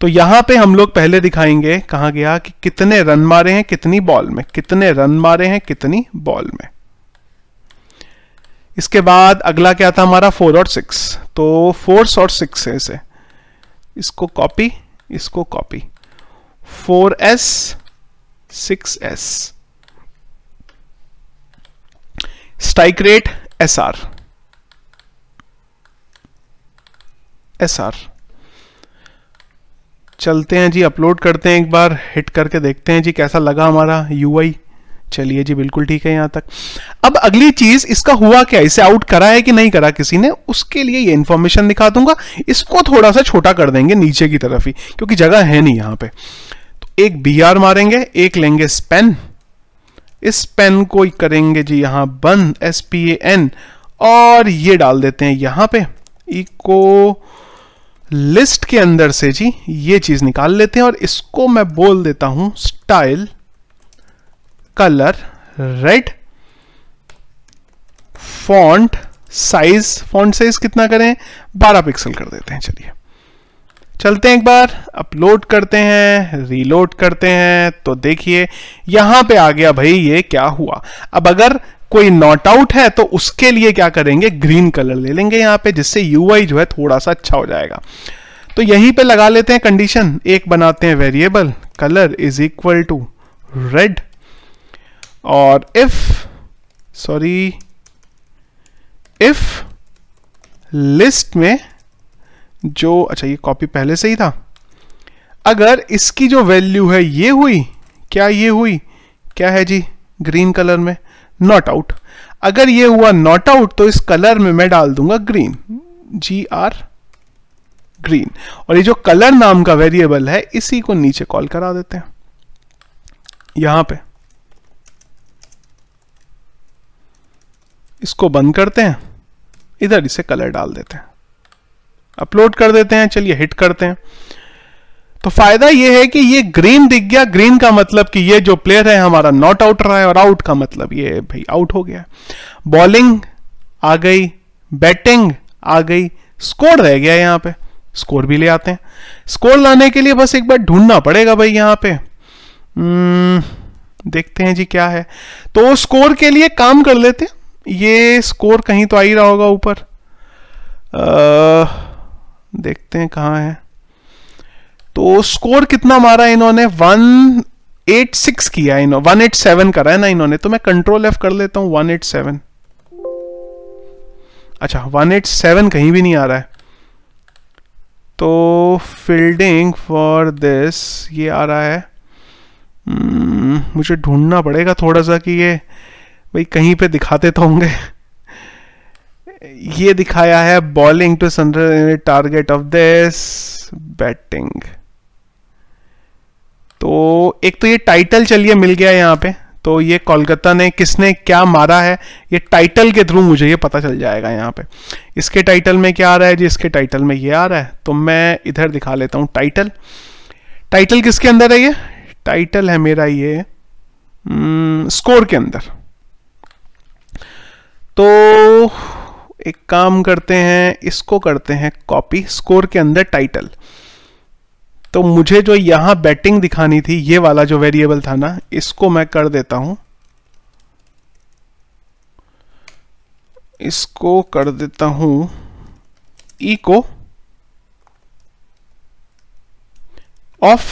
[SPEAKER 1] तो यहां पे हम लोग पहले दिखाएंगे कहा गया कि कितने रन मारे हैं कितनी बॉल में कितने रन मारे हैं कितनी बॉल में इसके बाद अगला क्या था हमारा फोर और सिक्स तो फोर और सिक्स है इसे इसको कॉपी इसको copy four S six S strike rate S R S R चलते हैं जी अपलोड करते हैं एक बार हिट करके देखते हैं जी कैसा लगा हमारा यू चलिए जी बिल्कुल ठीक है यहाँ तक अब अगली चीज इसका हुआ क्या इसे आउट करा है कि नहीं करा किसी ने उसके लिए ये इंफॉर्मेशन दिखा दूंगा इसको थोड़ा सा छोटा कर देंगे नीचे की तरफ ही क्योंकि जगह है नहीं यहाँ पे तो एक बी आर मारेंगे एक लेंगे स्पेन इस पेन को करेंगे जी यहाँ बंद एस पी ए एन और ये डाल देते हैं यहाँ पे इको लिस्ट के अंदर से जी ये चीज निकाल लेते हैं और इसको मैं बोल देता हूं style colour red font size font size कितना करें 12 पिक्सल कर देते हैं चलिए चलते हैं एक बार अपलोड करते हैं रीलोड करते हैं तो देखिए यहां पे आ गया भाई ये क्या हुआ अब अगर कोई नॉट आउट है तो उसके लिए क्या करेंगे ग्रीन कलर ले लेंगे यहां पे जिससे यूआई जो है थोड़ा सा अच्छा हो जाएगा तो यहीं पे लगा लेते हैं कंडीशन एक बनाते हैं variable colour is equal to red और इफ सॉरी इफ लिस्ट में जो अच्छा ये कॉपी पहले से ही था अगर इसकी जो वैल्यू है ये हुई क्या ये हुई क्या है जी ग्रीन कलर में नॉट आउट अगर ये हुआ नॉट आउट तो इस कलर में मैं डाल दूंगा ग्रीन जी आर ग्रीन और ये जो कलर नाम का वेरिएबल है इसी को नीचे कॉल करा देते हैं यहां पे इसको बंद करते हैं इधर इसे कलर डाल देते हैं अपलोड कर देते हैं चलिए हिट करते हैं तो फायदा यह है कि ये ग्रीन दिख गया ग्रीन का मतलब कि ये जो प्लेयर है हमारा नॉट आउट रहा है और आउट का मतलब ये भाई आउट हो गया बॉलिंग आ गई बैटिंग आ गई स्कोर रह गया यहाँ पे स्कोर भी ले आते हैं स्कोर लाने के लिए बस एक बार ढूंढना पड़ेगा भाई यहाँ पे hmm, देखते हैं जी क्या है तो स्कोर के लिए काम कर लेते हैं ये स्कोर कहीं तो आ ही रहा होगा ऊपर uh, देखते हैं कहां है तो स्कोर कितना मारा इन्होंने वन एट सिक्स किया इन्होंने वन एट सेवन करा है ना इन्होंने तो मैं कंट्रोल एफ कर लेता हूं वन एट सेवन अच्छा वन एट सेवन कहीं भी नहीं आ रहा है तो फील्डिंग फॉर दिस ये आ रहा है hmm, मुझे ढूंढना पड़ेगा थोड़ा सा कि ये भाई कहीं पे दिखाते तो होंगे ये दिखाया है bowling to sun target of this batting तो एक तो ये टाइटल चलिए मिल गया यहाँ पे तो ये कोलकाता ने किसने क्या मारा है ये टाइटल के थ्रू मुझे ये पता चल जाएगा यहाँ पे इसके टाइटल में क्या आ रहा है जी इसके टाइटल में ये आ रहा है तो मैं इधर दिखा लेता हूँ टाइटल टाइटल किसके अंदर है ये टाइटल है मेरा ये स्कोर हम्म, के अंदर तो एक काम करते हैं इसको करते हैं कॉपी स्कोर के अंदर टाइटल तो मुझे जो यहां बैटिंग दिखानी थी ये वाला जो वेरिएबल था ना इसको मैं कर देता हूं इसको कर देता हूं ई को ऑफ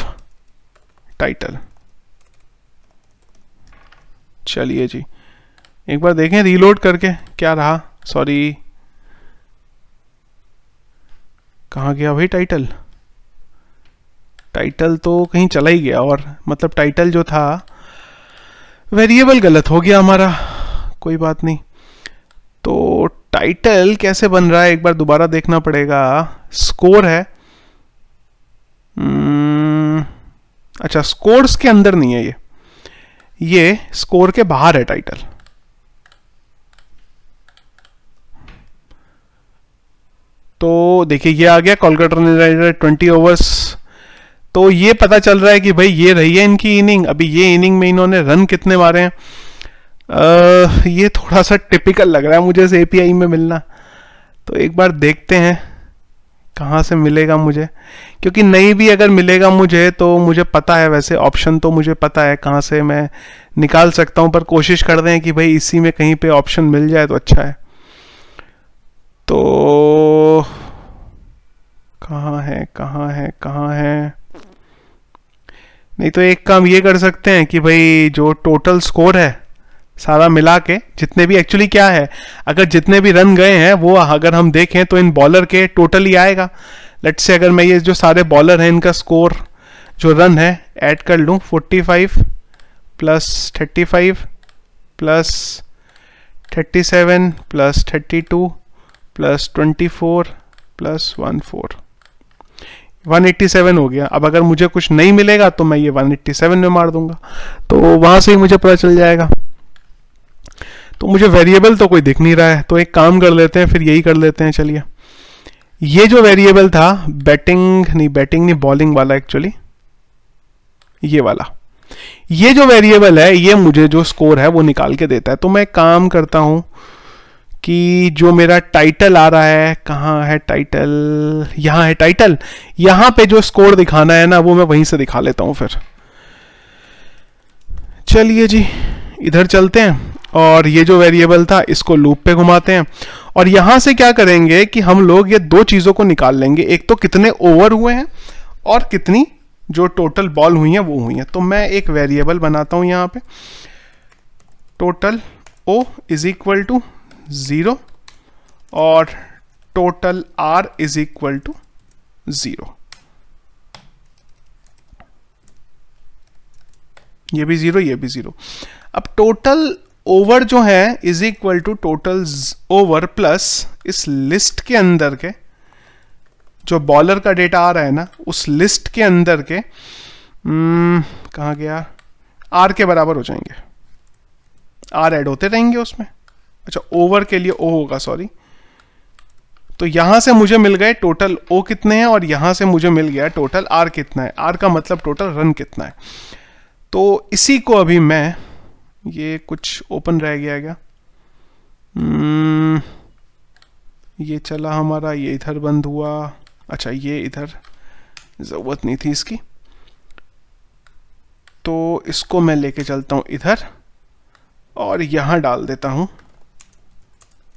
[SPEAKER 1] टाइटल चलिए जी एक बार देखें रीलोड करके क्या रहा सॉरी कहा गया भाई टाइटल टाइटल तो कहीं चला ही गया और मतलब टाइटल जो था वेरिएबल गलत हो गया हमारा कोई बात नहीं तो टाइटल कैसे बन रहा है एक बार दोबारा देखना पड़ेगा स्कोर है hmm, अच्छा स्कोर्स के अंदर नहीं है ये ये स्कोर के बाहर है टाइटल तो देखिए ये आ गया कोलकाता ट्वेंटी ओवर्स तो ये पता चल रहा है कि भाई ये रही है इनकी इनिंग अभी ये इनिंग में इन्होंने रन कितने मारे हैं आ, ये थोड़ा सा टिपिकल लग रहा है मुझे से एपीआई में मिलना तो एक बार देखते हैं कहाँ से मिलेगा मुझे क्योंकि नहीं भी अगर मिलेगा मुझे तो मुझे पता है वैसे ऑप्शन तो मुझे पता है कहाँ से मैं निकाल सकता हूँ पर कोशिश कर दें कि भाई इसी में कहीं पे ऑप्शन मिल जाए तो अच्छा है तो कहाँ है कहाँ है कहाँ है नहीं तो एक काम ये कर सकते हैं कि भाई जो टोटल स्कोर है सारा मिला के जितने भी एक्चुअली क्या है अगर जितने भी रन गए हैं वो अगर हम देखें तो इन बॉलर के टोटल ही आएगा लेट से अगर मैं ये जो सारे बॉलर हैं इनका स्कोर जो रन है ऐड कर लूँ 45 plus 35 plus 37 plus 32 plus 24 plus 14 187 हो गया अब अगर मुझे कुछ नहीं मिलेगा तो मैं ये 187 में मार दूंगा तो वहां से ही मुझे पता चल जाएगा तो मुझे वेरिएबल तो कोई दिख नहीं रहा है तो एक काम कर लेते हैं फिर यही कर लेते हैं चलिए ये जो वेरिएबल था बैटिंग नहीं बैटिंग नहीं बॉलिंग वाला एक्चुअली ये वाला ये जो वेरिएबल है ये मुझे जो स्कोर है वो निकाल के देता है तो मैं काम करता हूं कि जो मेरा टाइटल आ रहा है कहाँ है टाइटल यहाँ है टाइटल यहाँ पे जो स्कोर दिखाना है ना वो मैं वहीं से दिखा लेता हूँ फिर चलिए जी इधर चलते हैं और ये जो वेरिएबल था इसको लूप पे घुमाते हैं और यहाँ से क्या करेंगे कि हम लोग ये दो चीज़ों को निकाल लेंगे एक तो कितने ओवर हुए हैं और कितनी जो टोटल बॉल हुई हैं वो हुई हैं तो मैं एक वेरिएबल बनाता हूँ यहाँ पे total O is equal to zero और total R is equal to zero ये भी ज़ीरो ये भी ज़ीरो अब टोटल ओवर जो है is equal to total over plus इस लिस्ट के अंदर के जो बॉलर का डेटा आ रहा है ना उस लिस्ट के अंदर के हम्म, कहा गया आर के बराबर हो जाएंगे आर ऐड होते रहेंगे उसमें अच्छा ओवर के लिए ओ होगा सॉरी तो यहां से मुझे मिल गए टोटल ओ कितने हैं और यहां से मुझे मिल गया टोटल आर कितना है आर का मतलब टोटल रन कितना है तो इसी को अभी मैं ये कुछ ओपन रह गया क्या hmm, ये चला हमारा ये इधर बंद हुआ अच्छा ये इधर ज़रूरत नहीं थी इसकी तो इसको मैं लेके चलता हूँ इधर और यहाँ डाल देता हूँ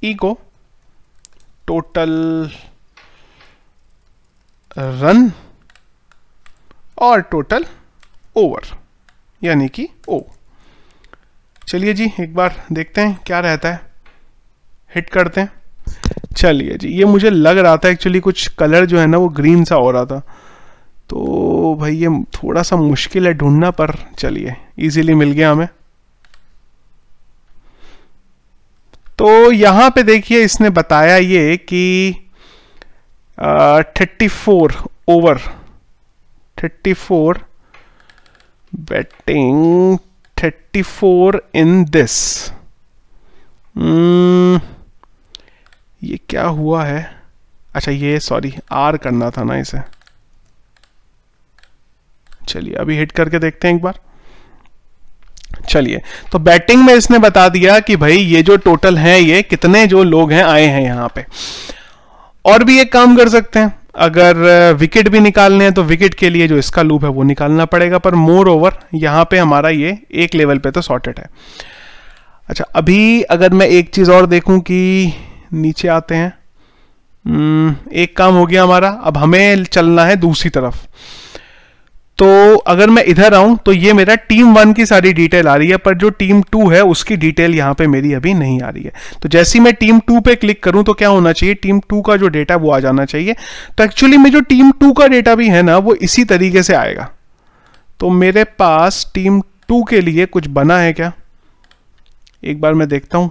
[SPEAKER 1] E को टोटल रन और टोटल ओवर यानी कि ओ चलिए जी एक बार देखते हैं क्या रहता है हिट करते हैं चलिए जी ये मुझे लग रहा था एक्चुअली कुछ कलर जो है ना वो ग्रीन सा हो रहा था तो भाई ये थोड़ा सा मुश्किल है ढूंढना पर चलिए इजीली मिल गया हमें तो यहां पे देखिए इसने बताया ये कि thirty four over thirty four batting thirty four in this ये क्या हुआ है अच्छा ये सॉरी आर करना था ना इसे चलिए अभी हिट करके देखते हैं एक बार चलिए तो बैटिंग में इसने बता दिया कि भाई ये जो टोटल है ये कितने जो लोग हैं आए हैं यहां पे और भी एक काम कर सकते हैं अगर विकेट भी निकालने हैं तो विकेट के लिए जो इसका लूप है वो निकालना पड़ेगा पर मोर ओवर यहां पे हमारा ये एक लेवल पे तो सॉर्टेड है अच्छा अभी अगर मैं एक चीज़ और देखूं कि नीचे आते हैं हम्म, एक काम हो गया हमारा अब हमें चलना है दूसरी तरफ तो अगर मैं इधर आऊं तो ये मेरा टीम वन की सारी डिटेल आ रही है पर जो टीम टू है उसकी डिटेल यहां पे मेरी अभी नहीं आ रही है तो जैसे ही मैं टीम टू पे क्लिक करूं तो क्या होना चाहिए टीम टू का जो डेटा वो आ जाना चाहिए तो एक्चुअली में जो टीम टू का डेटा भी है ना वो इसी तरीके से आएगा तो मेरे पास टीम टू के लिए कुछ बना है क्या एक बार मैं देखता हूं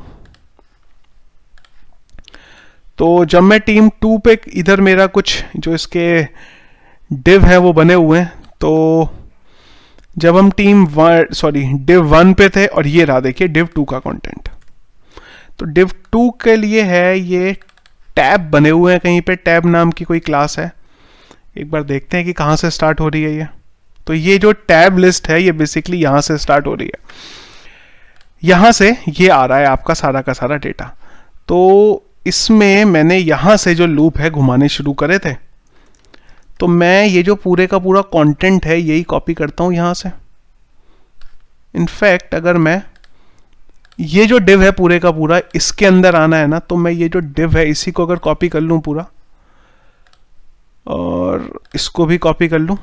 [SPEAKER 1] तो जब मैं टीम टू पे इधर मेरा कुछ जो इसके डिव है वो बने हुए हैं तो जब हम टीम सॉरी डिव वन पे थे और ये रहा देखिए डिव टू का कंटेंट तो डिव टू के लिए है ये टैब बने हुए हैं कहीं पे टैब नाम की कोई क्लास है एक बार देखते हैं कि कहां से स्टार्ट हो रही है ये तो ये जो टैब लिस्ट है ये बेसिकली यहां से स्टार्ट हो रही है यहां से ये आ रहा है आपका सारा का सारा डेटा तो इसमें मैंने यहां से जो लूप है घुमाने शुरू करे थे तो मैं ये जो पूरे का पूरा कंटेंट है यही कॉपी करता हूँ यहाँ से इनफैक्ट अगर मैं ये जो डिव है पूरे का पूरा इसके अंदर आना है ना तो मैं ये जो डिव है इसी को अगर कॉपी कर लूँ पूरा और इसको भी कॉपी कर लूँ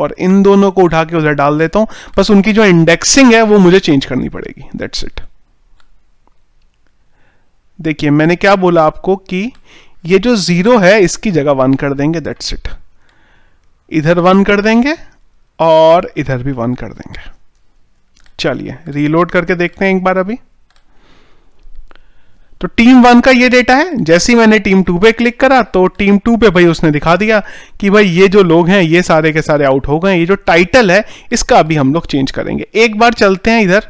[SPEAKER 1] और इन दोनों को उठा के उधर डाल देता हूँ बस उनकी जो इंडेक्सिंग है वो मुझे चेंज करनी पड़ेगी दैट्स इट देखिए मैंने क्या बोला आपको कि ये जो ज़ीरो है इसकी जगह वन कर देंगे दैट्स इट इधर वन कर देंगे और इधर भी वन कर देंगे चलिए रीलोड करके देखते हैं एक बार अभी तो टीम वन का ये डेटा है जैसे ही मैंने टीम टू पे क्लिक करा तो टीम टू पे भाई उसने दिखा दिया कि भाई ये जो लोग हैं ये सारे के सारे आउट हो गए ये जो टाइटल है इसका अभी हम लोग चेंज करेंगे एक बार चलते हैं इधर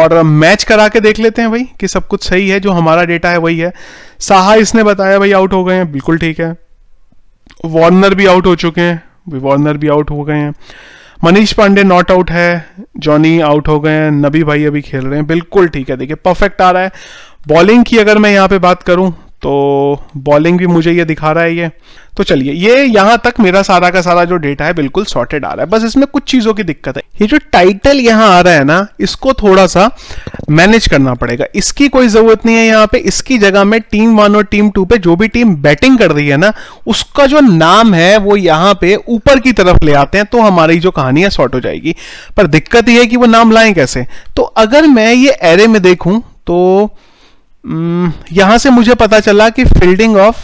[SPEAKER 1] और मैच करा के देख लेते हैं भाई कि सब कुछ सही है जो हमारा डेटा है वही है साहा इसने बताया भाई आउट हो गए हैं बिल्कुल ठीक है वार्नर भी आउट हो चुके हैं वार्नर भी आउट हो गए हैं मनीष पांडे नॉट आउट है जॉनी आउट हो गए हैं नबी भाई अभी खेल रहे हैं बिल्कुल ठीक है देखिए परफेक्ट आ रहा है बॉलिंग की अगर मैं यहां पे बात करूं तो बॉलिंग भी मुझे ये दिखा रहा है ये तो चलिए ये यहाँ तक मेरा सारा का सारा जो डेटा है बिल्कुल सॉर्टेड आ रहा है बस इसमें कुछ चीज़ों की दिक्कत है ये जो टाइटल यहाँ आ रहा है ना इसको थोड़ा सा मैनेज करना पड़ेगा इसकी कोई ज़रूरत नहीं है यहाँ पे इसकी जगह में टीम वन और टीम टू पे जो भी टीम बैटिंग कर रही है ना उसका जो नाम है वो यहाँ पे ऊपर की तरफ ले आते हैं तो हमारी जो कहानी है सॉर्ट हो जाएगी पर दिक्कत यह है कि वो नाम लाएं कैसे तो अगर मैं ये एरे में देखूं तो Hmm, यहां से मुझे पता चला कि फील्डिंग ऑफ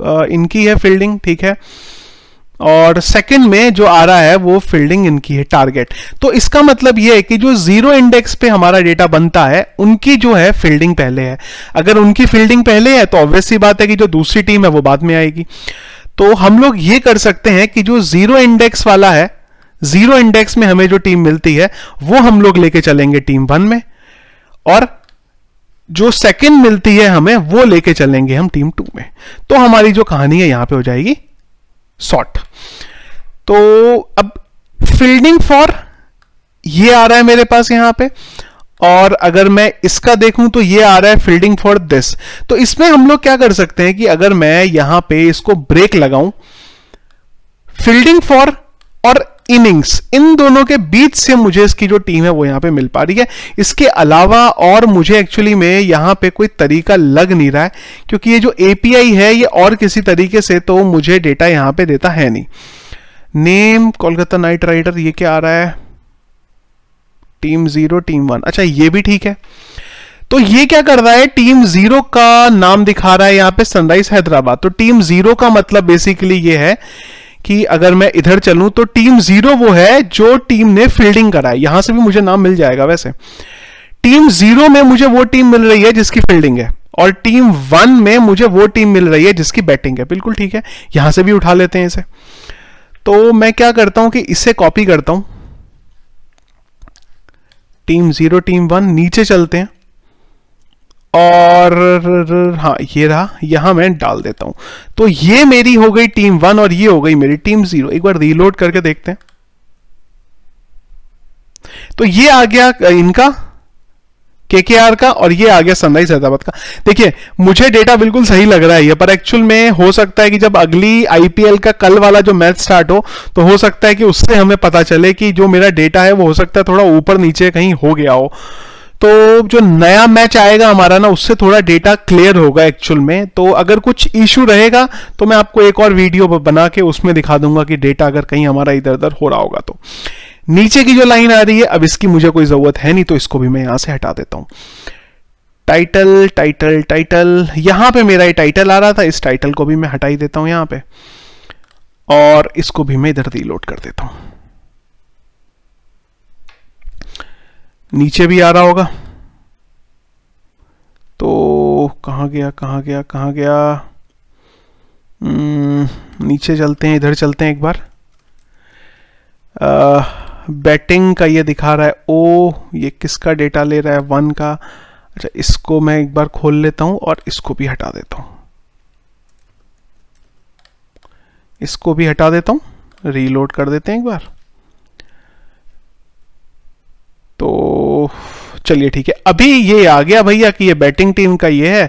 [SPEAKER 1] uh, इनकी है फील्डिंग ठीक है और सेकंड में जो आ रहा है वो फील्डिंग इनकी है टारगेट तो इसका मतलब ये है कि जो जीरो इंडेक्स पे हमारा डेटा बनता है उनकी जो है फील्डिंग पहले है अगर उनकी फील्डिंग पहले है तो ऑब्वियस सी बात है कि जो दूसरी टीम है वो बाद में आएगी तो हम लोग ये कर सकते हैं कि जो जीरो इंडेक्स वाला है जीरो इंडेक्स में हमें जो टीम मिलती है वो हम लोग लेके चलेंगे टीम वन में और जो सेकंड मिलती है हमें वो लेके चलेंगे हम टीम टू में तो हमारी जो कहानी है यहां पे हो जाएगी शॉर्ट तो अब फील्डिंग फॉर ये आ रहा है मेरे पास यहां पे और अगर मैं इसका देखूं तो ये आ रहा है फील्डिंग फॉर दिस तो इसमें हम लोग क्या कर सकते हैं कि अगर मैं यहां पे इसको ब्रेक लगाऊं फील्डिंग फॉर और इनिंग्स इन दोनों के बीच से मुझे इसकी जो टीम है वो यहाँ पे मिल पा रही है इसके अलावा और मुझे एक्चुअली में यहाँ पे कोई तरीका लग नहीं रहा है क्योंकि ये जो एपीआई है ये और किसी तरीके से तो मुझे डेटा यहाँ पे देता है नहीं नेम कोलकाता नाइट राइडर ये क्या आ रहा है टीम जीरो टीम वन अच्छा ये भी ठीक है तो ये क्या कर रहा है टीम जीरो का नाम दिखा रहा है यहां पे सनराइज हैदराबाद तो टीम जीरो का मतलब बेसिकली ये है कि अगर मैं इधर चलूं तो टीम जीरो वो है जो टीम ने फील्डिंग कराई यहां से भी मुझे नाम मिल जाएगा वैसे टीम जीरो में मुझे वो टीम मिल रही है जिसकी फील्डिंग है और टीम वन में मुझे वो टीम मिल रही है जिसकी बैटिंग है बिल्कुल ठीक है यहां से भी उठा लेते हैं इसे तो मैं क्या करता हूं कि इसे कॉपी करता हूं टीम जीरो टीम वन नीचे चलते हैं और हाँ ये रहा यहाँ मैं डाल देता हूँ तो ये मेरी हो गई टीम वन और ये हो गई मेरी टीम जीरो एक बार रीलोड करके देखते हैं तो ये आ गया इनका केकेआर का और ये आ गया सनराइज हैदराबाद का देखिए मुझे डेटा बिल्कुल सही लग रहा है ये पर एक्चुअल में हो सकता है कि जब अगली आईपीएल का कल वाला जो मैच स्टार्ट हो तो हो सकता है कि उससे हमें पता चले कि जो मेरा डेटा है वो हो सकता है थोड़ा ऊपर नीचे कहीं हो गया हो तो जो नया मैच आएगा हमारा ना उससे थोड़ा डेटा क्लियर होगा एक्चुअल में तो अगर कुछ इश्यू रहेगा तो मैं आपको एक और वीडियो बना के उसमें दिखा दूंगा कि डेटा अगर कहीं हमारा इधर उधर हो रहा होगा तो नीचे की जो लाइन आ रही है अब इसकी मुझे कोई जरूरत है नहीं तो इसको भी मैं यहां से हटा देता हूं टाइटल टाइटल टाइटल यहां पे मेरा ये टाइटल आ रहा था इस टाइटल को भी मैं हटाई देता हूं यहां पे और इसको भी मैं इधर रीलोड कर देता हूं नीचे भी आ रहा होगा तो कहाँ गया कहाँ गया कहाँ गया हम्म, नीचे चलते हैं इधर चलते हैं एक बार आ, बैटिंग का ये दिखा रहा है ओ ये किसका डेटा ले रहा है वन का अच्छा इसको मैं एक बार खोल लेता हूँ और इसको भी हटा देता हूँ इसको भी हटा देता हूँ रीलोड कर देते हैं एक बार चलिए ठीक है अभी ये आ गया भैया कि ये बैटिंग टीम का ये है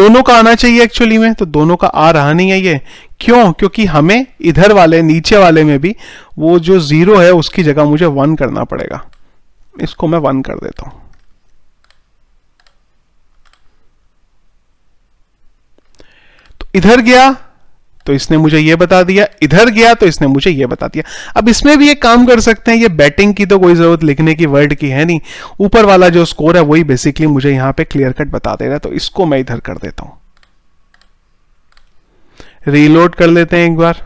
[SPEAKER 1] दोनों का आना चाहिए एक्चुअली में तो दोनों का आ रहा नहीं है ये क्यों क्योंकि हमें इधर वाले नीचे वाले में भी वो जो जीरो है उसकी जगह मुझे वन करना पड़ेगा इसको मैं वन कर देता हूं तो इधर गया तो इसने मुझे ये बता दिया इधर गया तो इसने मुझे ये बता दिया अब इसमें भी एक काम कर सकते हैं ये बैटिंग की तो कोई ज़रूरत लिखने की वर्ड की है नहीं ऊपर वाला जो स्कोर है वही बेसिकली मुझे यहां पे क्लियर कट बता दे रहा है तो इसको मैं इधर कर देता हूं रीलोड कर लेते हैं एक बार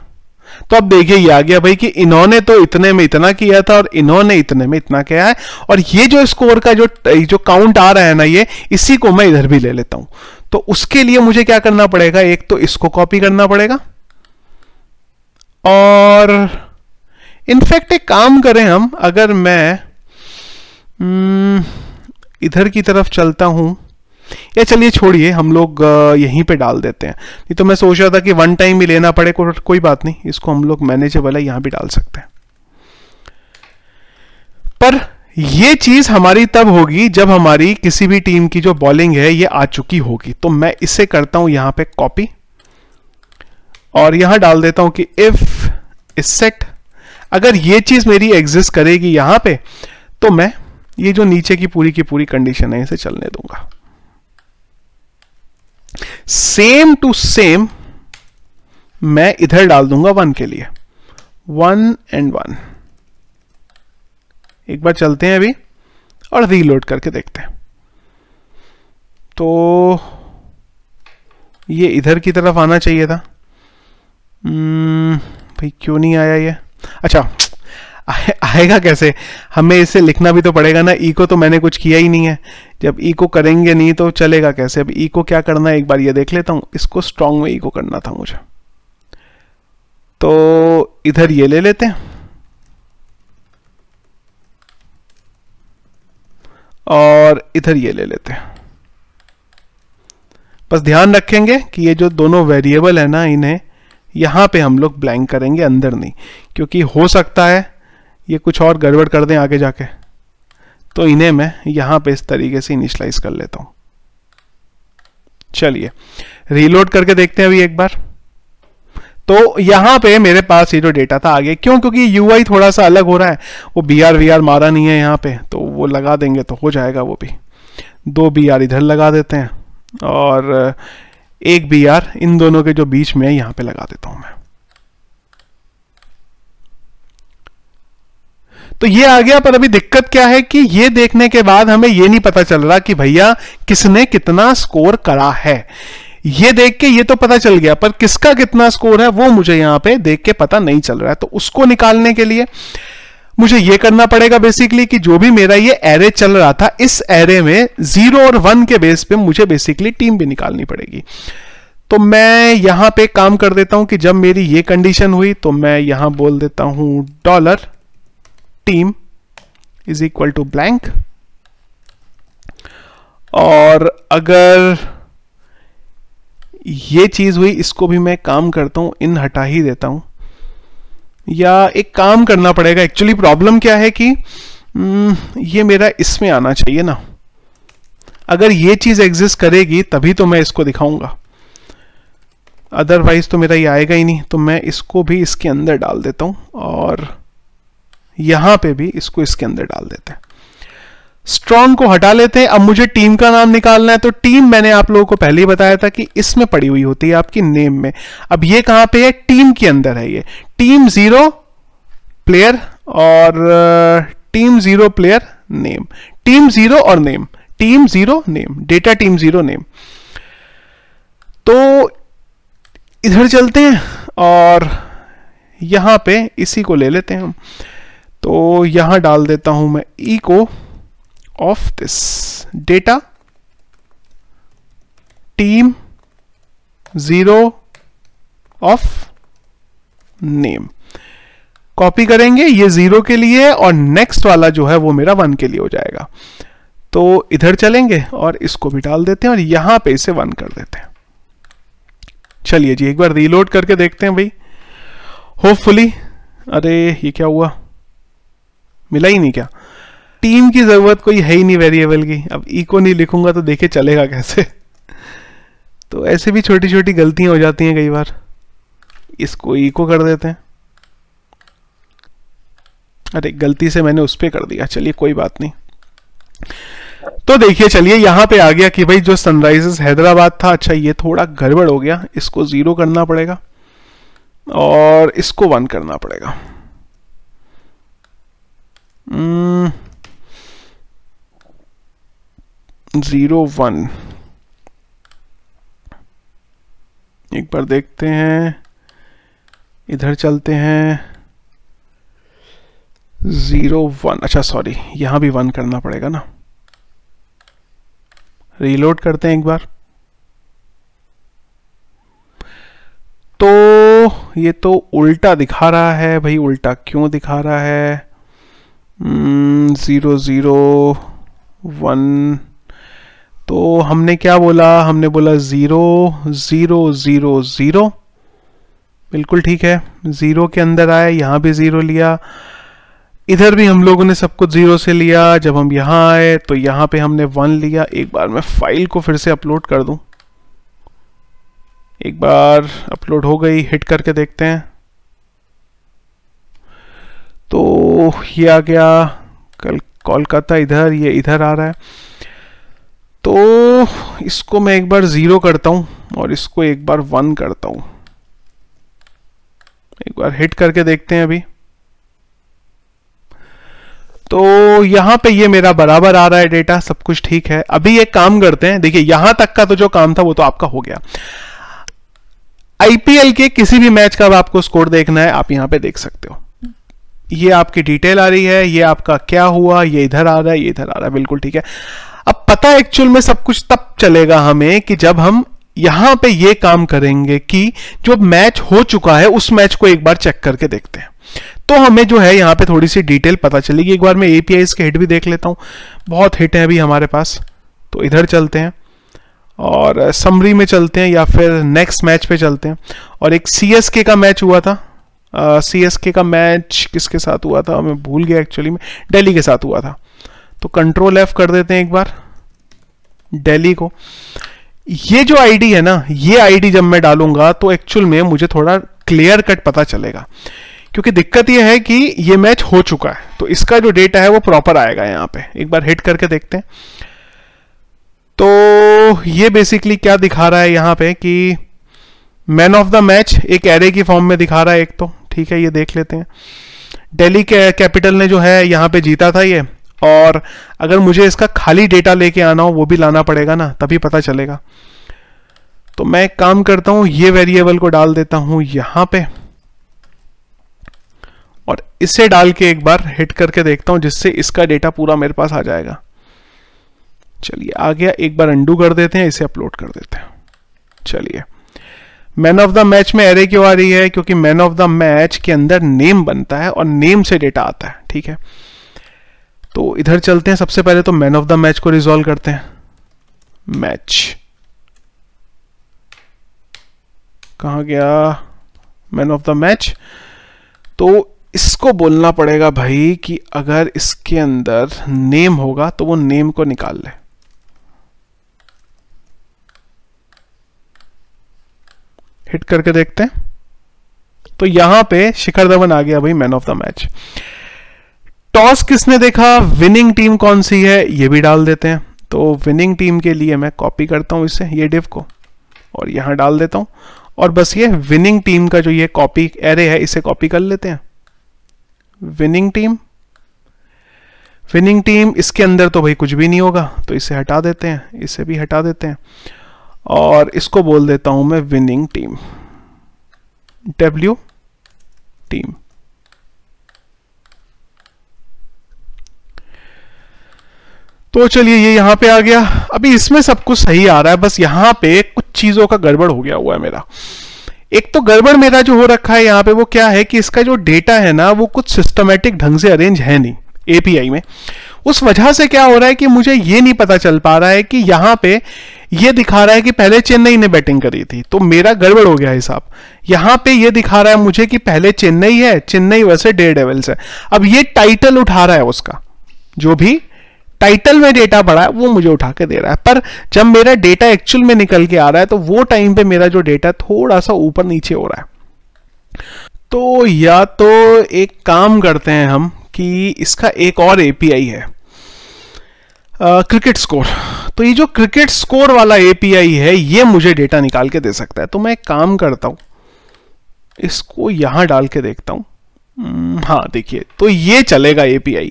[SPEAKER 1] तो अब देखिए ये आ गया भाई कि इन्होंने तो इतने में इतना किया था और इन्होंने इतने में इतना किया है और ये जो स्कोर का जो जो काउंट आ रहा है ना ये इसी को मैं इधर भी ले लेता हूं तो उसके लिए मुझे क्या करना पड़ेगा एक तो इसको कॉपी करना पड़ेगा और इनफैक्ट एक काम करें हम अगर मैं हम्म, इधर की तरफ चलता हूं या चलिए छोड़िए हम लोग यहीं पे डाल देते हैं नहीं तो मैं सोच रहा था कि वन टाइम ही लेना पड़े को, कोई बात नहीं इसको हम लोग मैनेजेबल है यहां भी डाल सकते हैं पर ये चीज हमारी तब होगी जब हमारी किसी भी टीम की जो बॉलिंग है ये आ चुकी होगी तो मैं इसे करता हूं यहां पे कॉपी और यहां डाल देता हूं कि इफ सेट अगर ये चीज मेरी एग्जिस्ट करेगी यहां पे तो मैं ये जो नीचे की पूरी की पूरी कंडीशन है इसे चलने दूंगा सेम टू सेम मैं इधर डाल दूंगा वन के लिए वन एंड वन एक बार चलते हैं अभी और रीलोड करके देखते हैं तो ये इधर की तरफ आना चाहिए था हम्म, भाई क्यों नहीं आया ये अच्छा आ, आएगा कैसे हमें इसे लिखना भी तो पड़ेगा ना ई e को तो मैंने कुछ किया ही नहीं है जब ई e को करेंगे नहीं तो चलेगा कैसे अब ई e को क्या करना है एक बार ये देख लेता हूँ इसको स्ट्रांग में ई को करना था मुझे तो इधर ये ले लेते हैं और इधर ये ले लेते हैं बस ध्यान रखेंगे कि ये जो दोनों वेरिएबल है ना इन्हें यहाँ पे हम लोग ब्लैंक करेंगे अंदर नहीं क्योंकि हो सकता है ये कुछ और गड़बड़ कर दें आगे जाके तो इन्हें मैं यहाँ पे इस तरीके से इनिशलाइज कर लेता हूँ चलिए रीलोड करके देखते हैं अभी एक बार तो यहां पे मेरे पास ये जो डेटा था आगे क्यों क्योंकि यूआई थोड़ा सा अलग हो रहा है वो बी आर वी आर मारा नहीं है यहां पे तो वो लगा देंगे तो हो जाएगा वो भी दो बी आर इधर लगा देते हैं और एक बी आर इन दोनों के जो बीच में है यहाँ पे लगा देता हूं मैं तो ये आ गया पर अभी दिक्कत क्या है कि ये देखने के बाद हमें ये नहीं पता चल रहा कि भैया किसने कितना स्कोर करा है ये देख के ये तो पता चल गया पर किसका कितना स्कोर है वो मुझे यहां पे देख के पता नहीं चल रहा है तो उसको निकालने के लिए मुझे ये करना पड़ेगा बेसिकली कि जो भी मेरा ये एरे चल रहा था इस एरे में जीरो और वन के बेस पे मुझे बेसिकली टीम भी निकालनी पड़ेगी तो मैं यहां पे काम कर देता हूं कि जब मेरी ये कंडीशन हुई तो मैं यहां बोल देता हूं dollar team is equal to blank और अगर ये चीज़ हुई इसको भी मैं काम करता हूँ इन हटा ही देता हूँ या एक काम करना पड़ेगा एक्चुअली प्रॉब्लम क्या है कि हम्म, ये मेरा इसमें आना चाहिए ना अगर ये चीज़ एग्जिस्ट करेगी तभी तो मैं इसको दिखाऊंगा अदरवाइज तो मेरा ये आएगा ही नहीं तो मैं इसको भी इसके अंदर डाल देता हूँ और यहाँ पे भी इसको इसके अंदर डाल देते हैं स्ट्रॉन्ग को हटा लेते हैं अब मुझे टीम का नाम निकालना है तो टीम मैंने आप लोगों को पहले ही बताया था कि इसमें पड़ी हुई होती है आपकी नेम में अब ये कहां पे है टीम के अंदर है ये टीम जीरो प्लेयर और team zero player name team zero और name team zero name data team zero name तो इधर चलते हैं और यहां पे इसी को ले लेते हैं हम तो यहां डाल देता हूं मैं ई e को of this data team 0 of name copy करेंगे ये जीरो के लिए और नेक्स्ट वाला जो है वो मेरा वन के लिए हो जाएगा तो इधर चलेंगे और इसको भी डाल देते हैं और यहां पे इसे वन कर देते हैं चलिए जी एक बार रीलोड करके देखते हैं भाई होपफुली अरे ये क्या हुआ मिला ही नहीं क्या टीम की जरूरत कोई है ही नहीं वेरिएबल की अब इको नहीं लिखूंगा तो देखे चलेगा कैसे तो ऐसे भी छोटी छोटी गलतियां हो जाती हैं कई बार इसको इको कर देते हैं अरे गलती से मैंने उस पर कर दिया चलिए कोई बात नहीं तो देखिए चलिए यहां पे आ गया कि भाई जो सनराइजर्स हैदराबाद था अच्छा ये थोड़ा गड़बड़ हो गया इसको ज़ीरो करना पड़ेगा और इसको वन करना पड़ेगा हम्म, जीरो वन एक बार देखते हैं इधर चलते हैं ज़ीरो वन अच्छा सॉरी यहां भी वन करना पड़ेगा ना रीलोड करते हैं एक बार तो ये तो उल्टा दिखा रहा है भाई उल्टा क्यों दिखा रहा है ज़ीरो ज़ीरो वन तो हमने क्या बोला हमने बोला ज़ीरो ज़ीरो ज़ीरो ज़ीरो बिल्कुल ठीक है ज़ीरो के अंदर आया यहाँ भी ज़ीरो लिया इधर भी हम लोगों ने सब कुछ ज़ीरो से लिया जब हम यहाँ आए तो यहाँ पे हमने वन लिया एक बार मैं फाइल को फिर से अपलोड कर दूँ एक बार अपलोड हो गई हिट करके देखते हैं तो ये आ गया कल कोलकाता इधर ये इधर आ रहा है तो इसको मैं एक बार ज़ीरो करता हूं और इसको एक बार वन करता हूं एक बार हिट करके देखते हैं अभी तो यहां पे ये मेरा बराबर आ रहा है डेटा सब कुछ ठीक है अभी एक काम करते हैं देखिए यहां तक का तो जो काम था वो तो आपका हो गया आईपीएल के किसी भी मैच का आपको स्कोर देखना है आप यहां पे देख सकते हो ये आपकी डिटेल आ रही है ये आपका क्या हुआ ये इधर आ रहा है ये इधर आ रहा है बिल्कुल ठीक है अब पता एक्चुअल में सब कुछ तब चलेगा हमें कि जब हम यहां पे ये काम करेंगे कि जो मैच हो चुका है उस मैच को एक बार चेक करके देखते हैं तो हमें जो है यहाँ पे थोड़ी सी डिटेल पता चलेगी एक बार मैं एपीआई के हिट भी देख लेता हूँ बहुत हिट हैं अभी हमारे पास तो इधर चलते हैं और समरी में चलते हैं या फिर नेक्स्ट मैच पे चलते हैं और एक सी का मैच हुआ था सी uh, का मैच किसके साथ हुआ था मैं भूल गया एक्चुअली में दिल्ली के साथ हुआ था तो कंट्रोल एफ कर देते हैं एक बार डेली को ये जो आईडी है ना ये आईडी जब मैं डालूंगा तो एक्चुअल में मुझे थोड़ा क्लियर कट पता चलेगा क्योंकि दिक्कत यह है कि ये मैच हो चुका है तो इसका जो डेटा है वो प्रॉपर आएगा यहां पे एक बार हिट करके देखते हैं तो ये बेसिकली क्या दिखा रहा है यहां पे कि मैन ऑफ द मैच एक एरे की फॉर्म में दिखा रहा है एक तो ठीक है ये देख लेते हैं डेली कैपिटल ने जो है यहां पर जीता था ये और अगर मुझे इसका खाली डेटा लेके आना हो वो भी लाना पड़ेगा ना तभी पता चलेगा तो मैं एक काम करता हूं ये वेरिएबल को डाल देता हूं यहां पे और इसे डाल के एक बार हिट करके देखता हूं जिससे इसका डेटा पूरा मेरे पास आ जाएगा चलिए आ गया एक बार अंडू कर देते हैं इसे अपलोड कर देते हैं चलिए मैन ऑफ द मैच में एरे क्यों आ रही है क्योंकि मैन ऑफ द मैच के अंदर नेम बनता है और नेम से डेटा आता है ठीक है तो इधर चलते हैं सबसे पहले तो मैन ऑफ द मैच को रिजॉल्व करते हैं मैच कहा गया मैन ऑफ द मैच तो इसको बोलना पड़ेगा भाई कि अगर इसके अंदर नेम होगा तो वो नेम को निकाल ले हिट करके देखते हैं तो यहां पे शिखर धवन आ गया भाई man of the match toss किसने देखा विनिंग टीम कौन सी है ये भी डाल देते हैं तो विनिंग टीम के लिए मैं कॉपी करता हूं इसे ये डिव को और यहां डाल देता हूं और बस ये विनिंग टीम का जो ये कॉपी एरे है इसे कॉपी कर लेते हैं विनिंग टीम विनिंग टीम इसके अंदर तो भाई कुछ भी नहीं होगा तो इसे हटा देते हैं इसे भी हटा देते हैं और इसको बोल देता हूं मैं विनिंग टीम डब्ल्यू टीम तो चलिए ये यहाँ पे आ गया अभी इसमें सब कुछ सही आ रहा है बस यहाँ पे कुछ चीज़ों का गड़बड़ हो गया हुआ है मेरा एक तो गड़बड़ मेरा जो हो रखा है यहाँ पे वो क्या है कि इसका जो डेटा है ना वो कुछ सिस्टमेटिक ढंग से अरेंज है नहीं एपीआई में उस वजह से क्या हो रहा है कि मुझे ये नहीं पता चल पा रहा है कि यहाँ पे ये दिखा रहा है कि पहले चेन्नई ने बैटिंग करी थी तो मेरा गड़बड़ हो गया हिसाब यहाँ पे ये दिखा रहा है मुझे कि पहले चेन्नई है चेन्नई वैसे डे डेवल्स है अब ये टाइटल उठा रहा है उसका जो भी टाइटल में डेटा पड़ा है वो मुझे उठा के दे रहा है पर जब मेरा डेटा एक्चुअल में निकल के आ रहा है तो वो टाइम पे मेरा जो डेटा थोड़ा सा ऊपर नीचे हो रहा है तो या तो एक काम करते हैं हम कि इसका एक और एपीआई है क्रिकेट uh, स्कोर तो ये जो क्रिकेट स्कोर वाला एपीआई है ये मुझे डेटा निकाल के दे सकता है तो मैं एक काम करता हूं इसको यहां डाल के देखता हूं हम्म, हाँ देखिए तो ये चलेगा एपीआई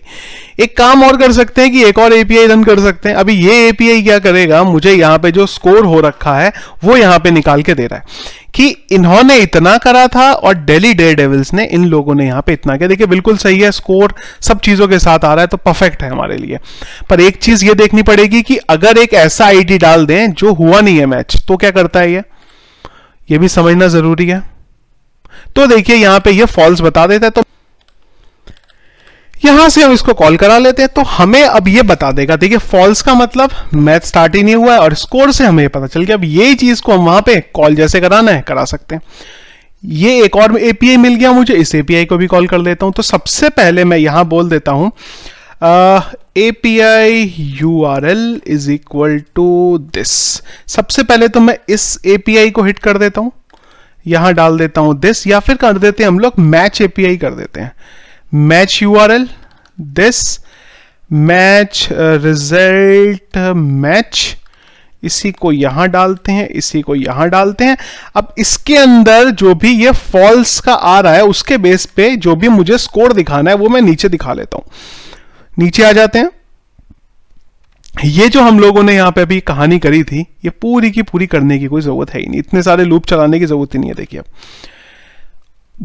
[SPEAKER 1] एक काम और कर सकते हैं कि एक और एपीआई रन कर सकते हैं अभी ये एपीआई क्या करेगा मुझे यहां पे जो स्कोर हो रखा है वो यहां पे निकाल के दे रहा है कि इन्होंने इतना करा था और डेली डे डेविल्स ने इन लोगों ने यहां पे इतना किया देखिए बिल्कुल सही है स्कोर सब चीज़ों के साथ आ रहा है तो परफेक्ट है हमारे लिए पर एक चीज़ ये देखनी पड़ेगी कि अगर एक ऐसा आईडी डाल दें जो हुआ नहीं है मैच तो क्या करता है ये ये भी समझना ज़रूरी है तो देखिए यहां पे ये फॉल्स बता देता है तो यहां से हम इसको कॉल करा लेते हैं तो हमें अब ये बता देगा देखिए फॉल्स का मतलब मैथ स्टार्ट ही नहीं हुआ है और स्कोर से हमें पता चल गया अब ये चीज को हम वहां पे कॉल जैसे कराना है करा सकते हैं ये एक और एपीआई मिल गया मुझे इस एपीआई को भी कॉल कर देता हूं तो सबसे पहले मैं यहां बोल देता हूं API U R L is equal to this सबसे पहले तो मैं इस एपीआई को हिट कर देता हूं यहां डाल देता हूं दिस या फिर कर देते हैं हम लोग मैच एपीआई कर देते हैं match U R L this match result match इसी को यहां डालते हैं इसी को यहां डालते हैं अब इसके अंदर जो भी ये फॉल्स का आ रहा है उसके बेस पे जो भी मुझे स्कोर दिखाना है वो मैं नीचे दिखा लेता हूं नीचे आ जाते हैं ये जो हम लोगों ने यहाँ पे अभी कहानी करी थी ये पूरी की पूरी करने की कोई ज़रूरत है ही नहीं इतने सारे लूप चलाने की ज़रूरत ही नहीं है देखिए अब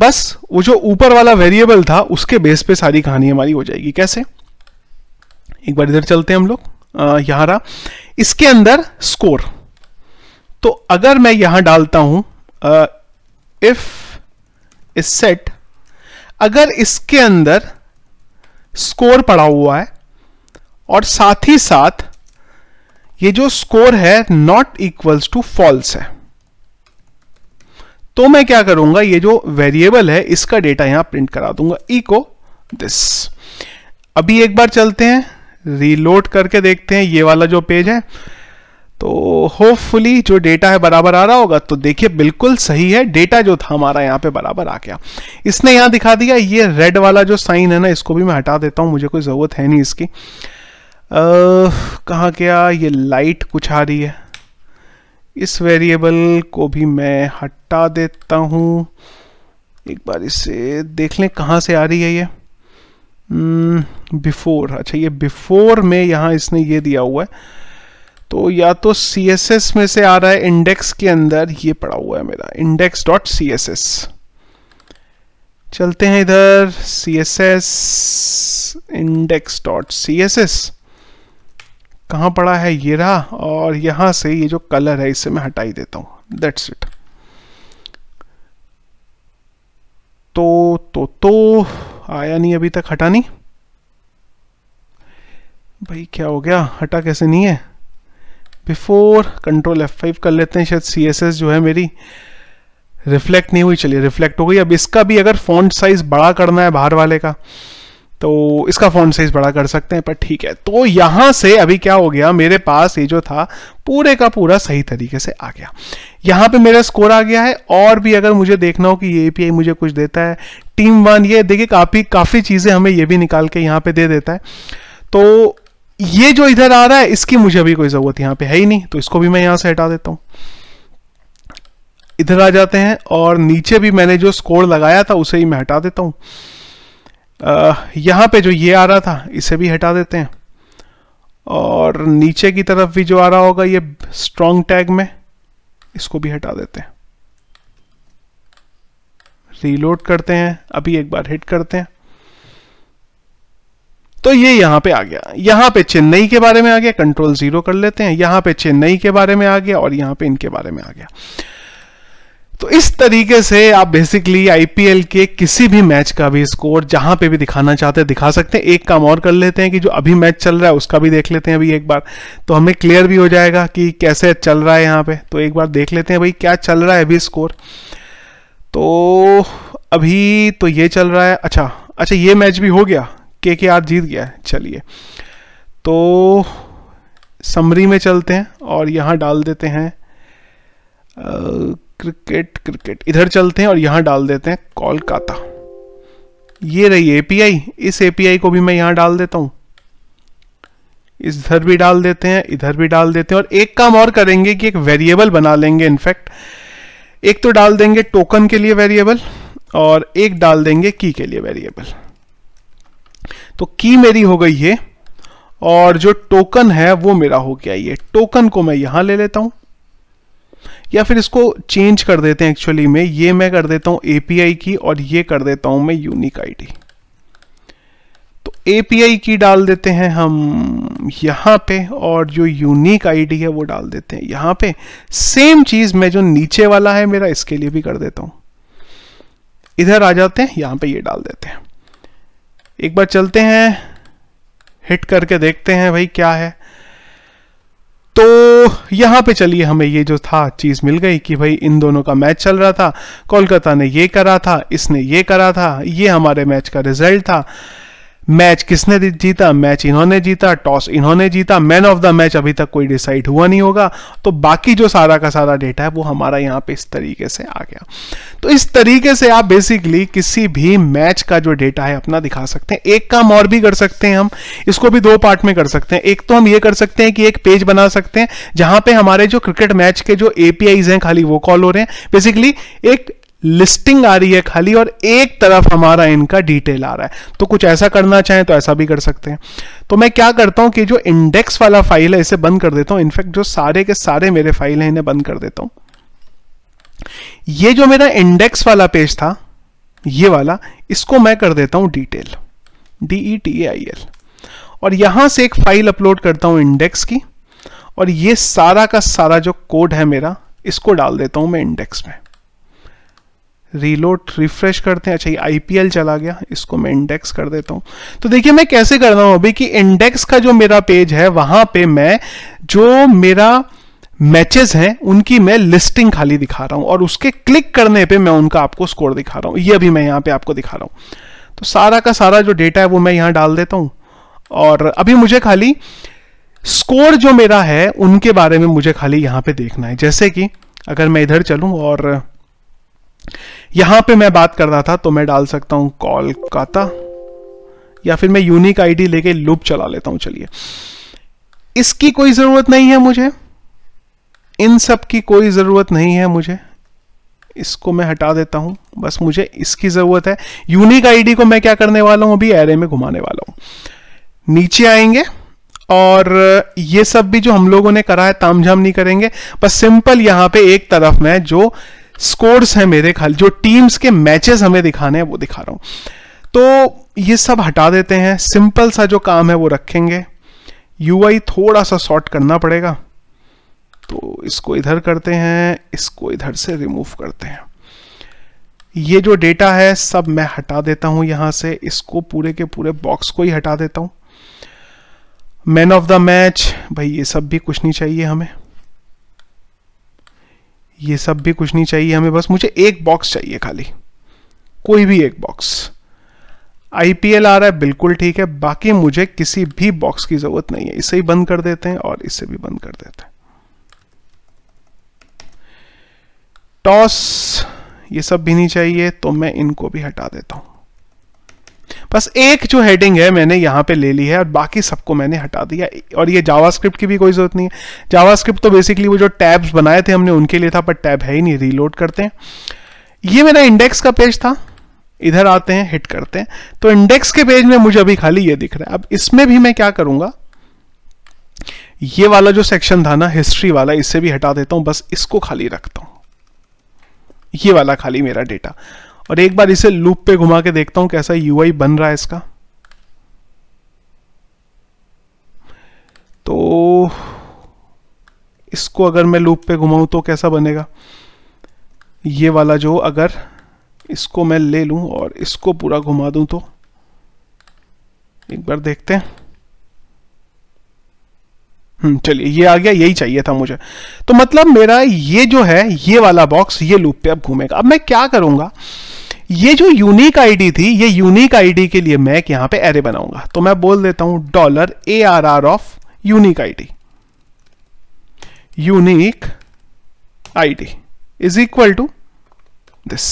[SPEAKER 1] बस वो जो ऊपर वाला वेरिएबल था उसके बेस पे सारी कहानी हमारी हो जाएगी कैसे एक बार इधर चलते हैं हम लोग यहां रहा इसके अंदर स्कोर तो अगर मैं यहां डालता हूं इफ इज सेट अगर इसके अंदर स्कोर पड़ा हुआ है और साथ ही साथ ये जो स्कोर है नॉट इक्वल्स टू फॉल्स है तो मैं क्या करूंगा ये जो वेरिएबल है इसका डेटा यहां प्रिंट करा दूंगा इको दिस अभी एक बार चलते हैं रीलोड करके देखते हैं ये वाला जो पेज है तो होपफुली जो डेटा है बराबर आ रहा होगा तो देखिए बिल्कुल सही है डेटा जो था हमारा यहाँ पे बराबर आ गया इसने यहां दिखा दिया ये रेड वाला जो साइन है ना इसको भी मैं हटा देता हूं मुझे कोई ज़रूरत है नहीं इसकी कहाँ गया ये लाइट कुछ आ रही है इस वेरिएबल को भी मैं हटा देता हूँ एक बार इसे देख लें कहाँ से आ रही है ये बिफोर hmm, अच्छा ये बिफोर में यहाँ इसने ये दिया हुआ है तो या तो सी एस एस में से आ रहा है इंडेक्स के अंदर ये पड़ा हुआ है मेरा index dot C S S चलते हैं इधर C S S index dot C S S कहाँ पड़ा है ये रहा और यहाँ से ये जो कलर है इसे मैं हटाई देता हूँ दैट्स इट तो तो तो आया नहीं अभी तक हटा नहीं भाई क्या हो गया हटा कैसे नहीं है बिफोर कंट्रोल एफ फाइव कर लेते हैं शायद सी जो है मेरी रिफ्लेक्ट नहीं हुई चलिए रिफ्लेक्ट हो गई अब इसका भी अगर फॉन्ट साइज बड़ा करना है बाहर वाले का तो इसका फ़ॉन्ट साइज़ बड़ा कर सकते हैं पर ठीक है तो यहाँ से अभी क्या हो गया मेरे पास ये जो था पूरे का पूरा सही तरीके से आ गया यहाँ पे मेरा स्कोर आ गया है और भी अगर मुझे देखना हो कि ये एपीआई मुझे कुछ देता है टीम वन ये देखिए काफ़ी काफ़ी चीज़ें हमें ये भी निकाल के यहाँ पे दे देता है तो ये जो इधर आ रहा है इसकी मुझे अभी कोई ज़रूरत यहाँ पे है ही नहीं तो इसको भी मैं यहाँ से हटा देता हूँ इधर आ जाते हैं और नीचे भी मैंने जो स्कोर लगाया था उसे ही मैं हटा देता हूँ यहाँ पे जो ये आ रहा था इसे भी हटा देते हैं और नीचे की तरफ भी जो आ रहा होगा ये स्ट्रॉन्ग टैग में इसको भी हटा देते हैं रीलोड करते हैं अभी एक बार हिट करते हैं तो ये यहां पे आ गया यहां पे चेन्नई के बारे में आ गया कंट्रोल जीरो कर लेते हैं यहां पे चेन्नई के बारे में आ गया और यहां पे इनके बारे में आ गया तो इस तरीके से आप बेसिकली आईपीएल के किसी भी मैच का भी स्कोर जहां पे भी दिखाना चाहते हैं दिखा सकते हैं एक काम और कर लेते हैं कि जो अभी मैच चल रहा है उसका भी देख लेते हैं अभी एक बार तो हमें क्लियर भी हो जाएगा कि कैसे चल रहा है यहां पे तो एक बार देख लेते हैं भाई क्या चल रहा है अभी स्कोर तो अभी तो ये चल रहा है अच्छा अच्छा ये मैच भी हो गया के के आर जीत गया है चलिए तो समरी में चलते हैं और यहाँ डाल देते हैं क्रिकेट क्रिकेट इधर चलते हैं और यहां डाल देते हैं कोलकाता ये रही एपीआई इस एपीआई को भी मैं यहां डाल देता इस इधर भी डाल देते हैं इधर भी डाल देते हैं और एक काम और करेंगे कि एक वेरिएबल बना लेंगे इनफैक्ट एक तो डाल देंगे टोकन के लिए वेरिएबल और एक डाल देंगे की के लिए वेरिएबल तो की मेरी हो गई है और जो टोकन है वो मेरा हो गया ये टोकन को मैं यहां ले लेता हूं या फिर इसको चेंज कर देते हैं एक्चुअली में ये मैं कर देता हूं एपीआई की और ये कर देता हूं मैं यूनिक आईडी तो एपीआई की डाल देते हैं हम यहां पे और जो यूनिक आईडी है वो डाल देते हैं यहां पे सेम चीज़ मैं जो नीचे वाला है मेरा इसके लिए भी कर देता हूं इधर आ जाते हैं यहां पर ये डाल देते हैं एक बार चलते हैं हिट करके देखते हैं भाई क्या है तो यहाँ पे चलिए हमें ये जो था चीज़ मिल गई कि भाई इन दोनों का मैच चल रहा था कोलकाता ने ये करा था इसने ये करा था ये हमारे मैच का रिजल्ट था मैच किसने जीता मैच इन्होंने जीता टॉस इन्होंने जीता मैन ऑफ द मैच अभी तक कोई डिसाइड हुआ नहीं होगा तो बाकी जो सारा का सारा डेटा है वो हमारा यहाँ पे इस तरीके से आ गया तो इस तरीके से आप बेसिकली किसी भी मैच का जो डेटा है अपना दिखा सकते हैं एक काम और भी कर सकते हैं हम इसको भी दो पार्ट में कर सकते हैं एक तो हम ये कर सकते हैं कि एक पेज बना सकते हैं जहां पे हमारे जो क्रिकेट मैच के जो एपीआईज हैं खाली वो कॉल हो रहे हैं बेसिकली एक लिस्टिंग आ रही है खाली और एक तरफ हमारा इनका डिटेल आ रहा है तो कुछ ऐसा करना चाहें तो ऐसा भी कर सकते हैं तो मैं क्या करता हूं कि जो इंडेक्स वाला फाइल है इसे बंद कर देता हूं इनफैक्ट जो सारे के सारे मेरे फाइल हैं इन्हें बंद कर देता हूं ये जो मेरा इंडेक्स वाला पेज था ये वाला इसको मैं कर देता हूं detail D E T A I L और यहां से एक फाइल अपलोड करता हूं इंडेक्स की और ये सारा का सारा जो कोड है मेरा इसको डाल देता हूं मैं इंडेक्स में रीलोड रिफ्रेश करते हैं अच्छा ये आईपीएल चला गया इसको मैं इंडेक्स कर देता हूँ तो देखिए मैं कैसे कर रहा हूँ अभी कि इंडेक्स का जो मेरा पेज है वहां पे मैं जो मेरा मैचेस हैं उनकी मैं लिस्टिंग खाली दिखा रहा हूँ और उसके क्लिक करने पे मैं उनका आपको स्कोर दिखा रहा हूँ ये भी मैं यहाँ पे आपको दिखा रहा हूँ तो सारा का सारा जो डेटा है वो मैं यहाँ डाल देता हूँ और अभी मुझे खाली स्कोर जो मेरा है उनके बारे में मुझे खाली यहाँ पे देखना है जैसे कि अगर मैं इधर चलूँ और यहां पे मैं बात कर रहा था तो मैं डाल सकता हूं कोलकाता या फिर मैं यूनिक आईडी लेके लूप चला लेता हूं चलिए इसकी कोई जरूरत नहीं है मुझे इन सब की कोई ज़रूरत नहीं है मुझे इसको मैं हटा देता हूं बस मुझे इसकी ज़रूरत है यूनिक आईडी को मैं क्या करने वाला हूं अभी एरे में घुमाने वाला हूं नीचे आएंगे और ये सब भी जो हम लोगों ने करा है तामझाम नहीं करेंगे बस सिंपल यहां पे एक तरफ में जो स्कोर्स हैं मेरे ख्याल जो टीम्स के मैचेस हमें दिखाने हैं वो दिखा रहा हूँ तो ये सब हटा देते हैं सिंपल सा जो काम है वो रखेंगे यूआई थोड़ा सा सॉर्ट करना पड़ेगा तो इसको इधर करते हैं इसको इधर से रिमूव करते हैं ये जो डेटा है सब मैं हटा देता हूं यहां से इसको पूरे के पूरे बॉक्स को ही हटा देता हूं मैन ऑफ द मैच भाई ये सब भी कुछ नहीं चाहिए हमें ये सब भी कुछ नहीं चाहिए हमें बस मुझे एक बॉक्स चाहिए खाली कोई भी एक बॉक्स आईपीएल आ रहा है बिल्कुल ठीक है बाकी मुझे किसी भी बॉक्स की जरूरत नहीं है इसे ही बंद कर देते हैं और इसे भी बंद कर देते हैं टॉस ये सब भी नहीं चाहिए तो मैं इनको भी हटा देता हूं बस एक जो हेडिंग है मैंने यहाँ पे ले ली है और बाकी सबको मैंने हटा दिया और ये जावास्क्रिप्ट की भी कोई ज़रूरत नहीं है जावास्क्रिप्ट तो बेसिकली वो जो टैब्स बनाए थे हमने उनके लिए था पर टैब है ही नहीं रीलोड करते हैं ये मेरा इंडेक्स का पेज था इधर आते हैं हिट करते हैं तो इंडेक्स के पेज में मुझे अभी खाली ये दिख रहा है अब इसमें भी मैं क्या करूंगा ये वाला जो सेक्शन था ना हिस्ट्री वाला इसे भी हटा देता हूं बस इसको खाली रखता हूं ये वाला खाली मेरा डेटा और एक बार इसे लूप पे घुमा के देखता हूं कैसा यूआई बन रहा है इसका तो इसको अगर मैं लूप पे घुमाऊं तो कैसा बनेगा ये वाला जो अगर इसको मैं ले लूं और इसको पूरा घुमा दूं तो एक बार देखते हैं हम्म, चलिए ये आ गया यही चाहिए था मुझे तो मतलब मेरा ये जो है ये वाला बॉक्स ये लूप पे अब घूमेगा अब मैं क्या करूंगा ये जो यूनिक आईडी थी ये यूनिक आईडी के लिए मैं यहां पे एरे बनाऊंगा तो मैं बोल देता हूं dollar A R R of unique ID unique ID is equal to this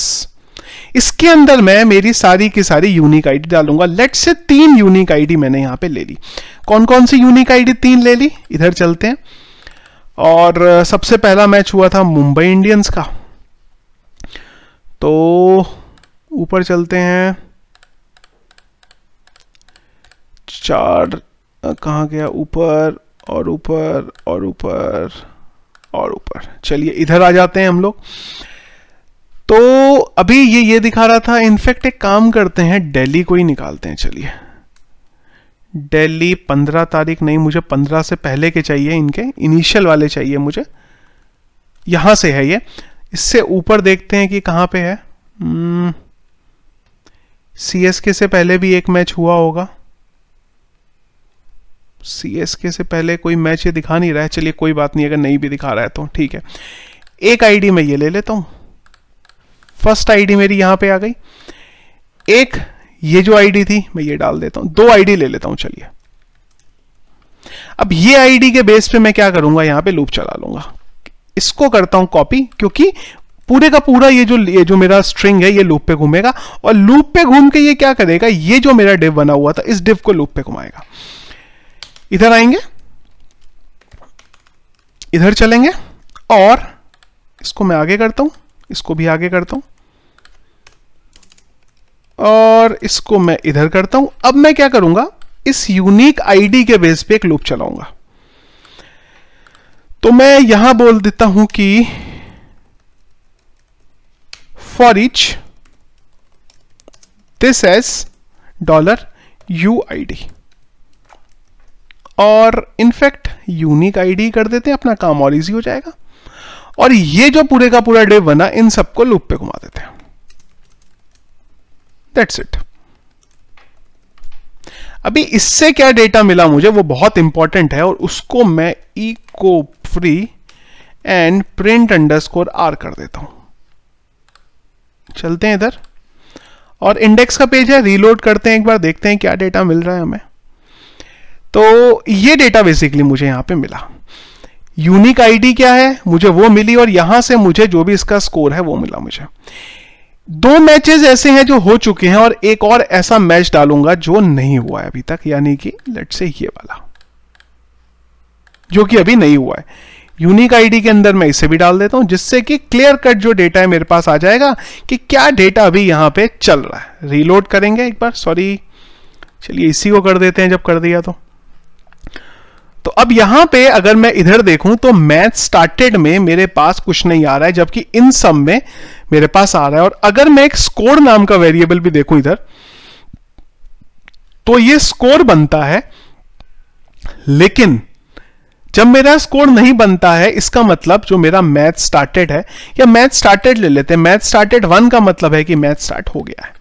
[SPEAKER 1] इसके अंदर मैं मेरी सारी की सारी यूनिक आईडी डालूंगा लेट से तीन यूनिक आईडी मैंने यहां पे ले ली कौन कौन सी यूनिक आईडी तीन ले ली इधर चलते हैं और सबसे पहला मैच हुआ था मुंबई इंडियंस का तो ऊपर चलते हैं चार कहाँ गया ऊपर और ऊपर और ऊपर और ऊपर चलिए इधर आ जाते हैं हम लोग तो अभी ये ये दिखा रहा था इनफेक्ट एक काम करते हैं दिल्ली को ही निकालते हैं चलिए डेली पंद्रह तारीख नहीं मुझे पंद्रह से पहले के चाहिए इनके इनिशियल वाले चाहिए मुझे यहां से है ये इससे ऊपर देखते हैं कि कहां पे है सी एस के से पहले भी एक मैच हुआ होगा सी एस के से पहले कोई मैच ये दिखा नहीं रहा है चलिए कोई बात नहीं अगर नहीं भी दिखा रहा है तो ठीक है एक आईडी मैं ये ले लेता हूं फर्स्ट आईडी मेरी यहां पे आ गई एक ये जो आईडी थी मैं ये डाल देता हूं दो आईडी ले लेता हूं चलिए अब ये आईडी के बेस पे मैं क्या करूंगा यहां पे लूप चला लूंगा इसको करता हूं कॉपी क्योंकि पूरे का पूरा ये जो ये जो मेरा स्ट्रिंग है ये लूप पे घूमेगा और लूप पे घूम के ये क्या करेगा ये जो मेरा डिव बना हुआ था इस डिव को लूप पे घुमाएगा इधर आएंगे इधर चलेंगे और इसको मैं आगे करता हूं इसको भी आगे करता हूं और इसको मैं इधर करता हूं अब मैं क्या करूंगा इस यूनिक आईडी के बेस पे एक लूप चलाऊंगा तो मैं यहां बोल देता हूं कि for each this S dollar U I D और इनफैक्ट यूनिक आईडी कर देते हैं अपना काम और इजी हो जाएगा और ये जो पूरे का पूरा डे बना इन सबको लूप पे घुमा देते हैं दैट्स इट अभी इससे क्या डेटा मिला मुझे वो बहुत इंपॉर्टेंट है और उसको मैं echo free and print underscore R कर देता हूं चलते हैं इधर और इंडेक्स का पेज है रीलोड करते हैं एक बार देखते हैं क्या डेटा मिल रहा है हमें तो ये डेटा बेसिकली मुझे यहां पे मिला यूनिक आईडी क्या है मुझे वो मिली और यहां से मुझे जो भी इसका स्कोर है वो मिला मुझे दो मैचेस ऐसे हैं जो हो चुके हैं और एक और ऐसा मैच डालूंगा जो नहीं हुआ है अभी तक यानी कि लेट से ये वाला जो कि अभी नहीं हुआ है यूनिक आईडी के अंदर मैं इसे भी डाल देता हूं जिससे कि क्लियर कट जो डेटा है मेरे पास आ जाएगा कि क्या डेटा अभी यहां पे चल रहा है रीलोड करेंगे एक बार सॉरी चलिए इसी को कर देते हैं जब कर दिया तो तो अब यहां पे अगर मैं इधर देखूं तो मैथ स्टार्टेड में मेरे पास कुछ नहीं आ रहा है जबकि इन सम में मेरे पास आ रहा है और अगर मैं एक स्कोर नाम का वेरिएबल भी देखूं इधर तो ये स्कोर बनता है लेकिन जब मेरा स्कोर नहीं बनता है इसका मतलब जो मेरा मैथ स्टार्टेड है या मैथ स्टार्टेड ले लेते हैं मैथ स्टार्टेड वन का मतलब है कि मैथ स्टार्ट हो गया है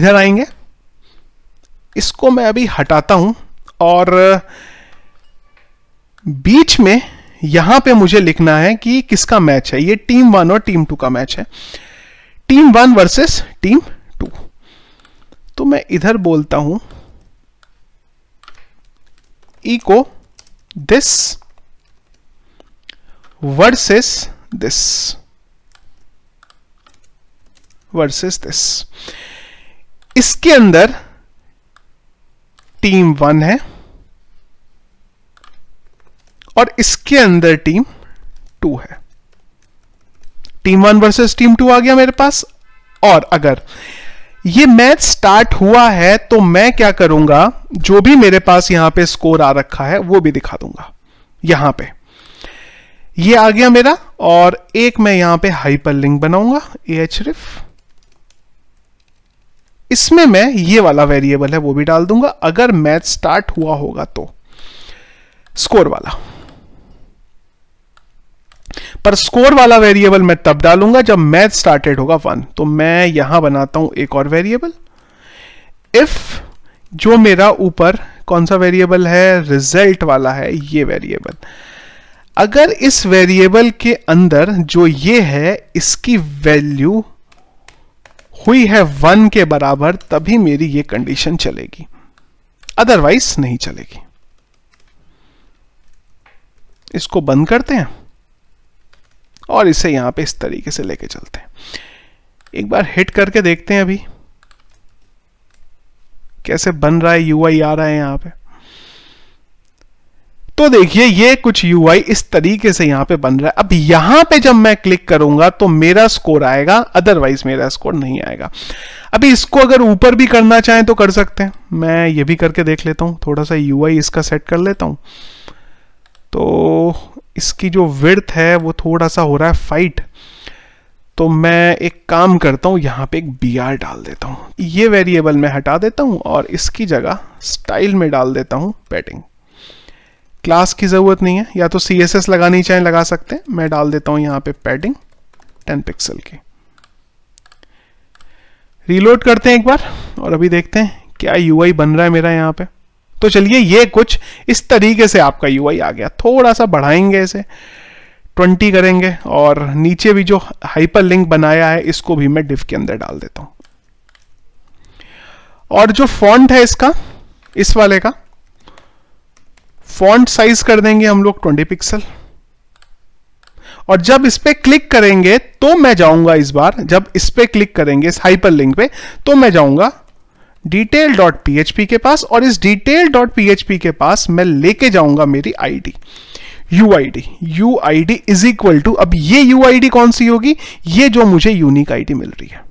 [SPEAKER 1] इधर आएंगे इसको मैं अभी हटाता हूं और बीच में यहां पे मुझे लिखना है कि किसका मैच है ये टीम वन और टीम टू का मैच है team one versus team two तो मैं इधर बोलता हूं echo this versus this versus this इसके अंदर टीम वन है और इसके अंदर टीम टू है team one versus team two आ गया मेरे पास और अगर ये मैच स्टार्ट हुआ है तो मैं क्या करूंगा जो भी मेरे पास यहां पे स्कोर आ रखा है वो भी दिखा दूंगा यहां पे ये आ गया मेरा और एक मैं यहां पे हाइपर लिंक बनाऊंगा एच रिफ इसमें मैं ये वाला वेरिएबल है वो भी डाल दूंगा अगर मैच स्टार्ट हुआ होगा तो स्कोर वाला पर स्कोर वाला वेरिएबल मैं तब डालूंगा जब मैथ स्टार्टेड होगा वन तो मैं यहां बनाता हूं एक और वेरिएबल इफ जो मेरा ऊपर कौन सा वेरिएबल है रिजल्ट वाला है ये वेरिएबल अगर इस वेरिएबल के अंदर जो ये है इसकी वैल्यू हुई है वन के बराबर तभी मेरी ये कंडीशन चलेगी अदरवाइज नहीं चलेगी इसको बंद करते हैं और इसे यहाँ पे इस तरीके से लेके चलते हैं एक बार हिट करके देखते हैं अभी कैसे बन रहा है यूआई आ रहा है यहाँ पे तो देखिए ये कुछ यूआई इस तरीके से यहाँ पे बन रहा है अब यहाँ पे जब मैं क्लिक करूंगा तो मेरा स्कोर आएगा अदरवाइज मेरा स्कोर नहीं आएगा अभी इसको अगर ऊपर भी करना चाहें तो कर सकते हैं मैं ये भी करके देख लेता हूँ थोड़ा सा यूआई इसका सेट कर लेता हूँ तो इसकी जो विर्थ है वो थोड़ा सा हो रहा है फाइट तो मैं एक काम करता हूँ यहाँ पे एक बी आर डाल देता हूँ ये वेरिएबल मैं हटा देता हूँ और इसकी जगह स्टाइल में डाल देता हूँ पैटिंग क्लास की ज़रूरत नहीं है या तो सी एस एस लगानी चाहें लगा सकते हैं मैं डाल देता हूँ यहाँ पे पैडिंग 10 पिक्सल की रीलोड करते हैं एक बार और अभी देखते हैं क्या यूआई बन रहा है मेरा यहाँ पर तो चलिए ये कुछ इस तरीके से आपका यू आ गया थोड़ा सा बढ़ाएंगे इसे 20 करेंगे और नीचे भी जो हाइपर लिंक बनाया है इसको भी मैं डिफ के अंदर डाल देता हूं और जो फॉन्ट है इसका इस वाले का फॉन्ट साइज कर देंगे हम लोग 20 पिक्सल और जब इस पर क्लिक करेंगे तो मैं जाऊंगा इस बार जब इस पर क्लिक करेंगे इस हाइपर लिंक पे तो मैं जाऊंगा डिटेल डॉट पी के पास और इस डिटेल डॉट पी के पास मैं लेके जाऊंगा मेरी I D U I D U I D is equal to अब ये यू आई डी कौन सी होगी ये जो मुझे यूनिक आई डी मिल रही है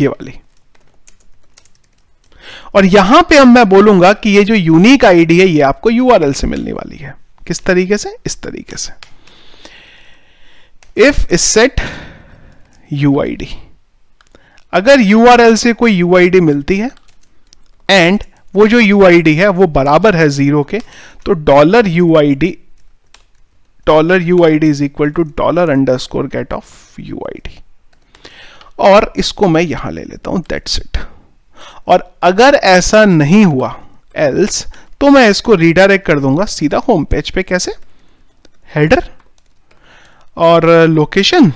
[SPEAKER 1] ये वाली और यहां पे अब मैं बोलूंगा कि ये जो यूनिक आईडी है ये आपको यूआरएल से मिलने वाली है किस तरीके से इस तरीके से if is set U I D अगर यू से कोई यू मिलती है एंड वो जो यू है वो बराबर है जीरो के तो dollar U I D dollar U I D is equal to dollar underscore get of U I D और इसको मैं यहां ले लेता हूं दैट्स इट और अगर ऐसा नहीं हुआ एल्स तो मैं इसको रिडायरेक्ट कर दूंगा सीधा होम पेज पे कैसे हेडर और location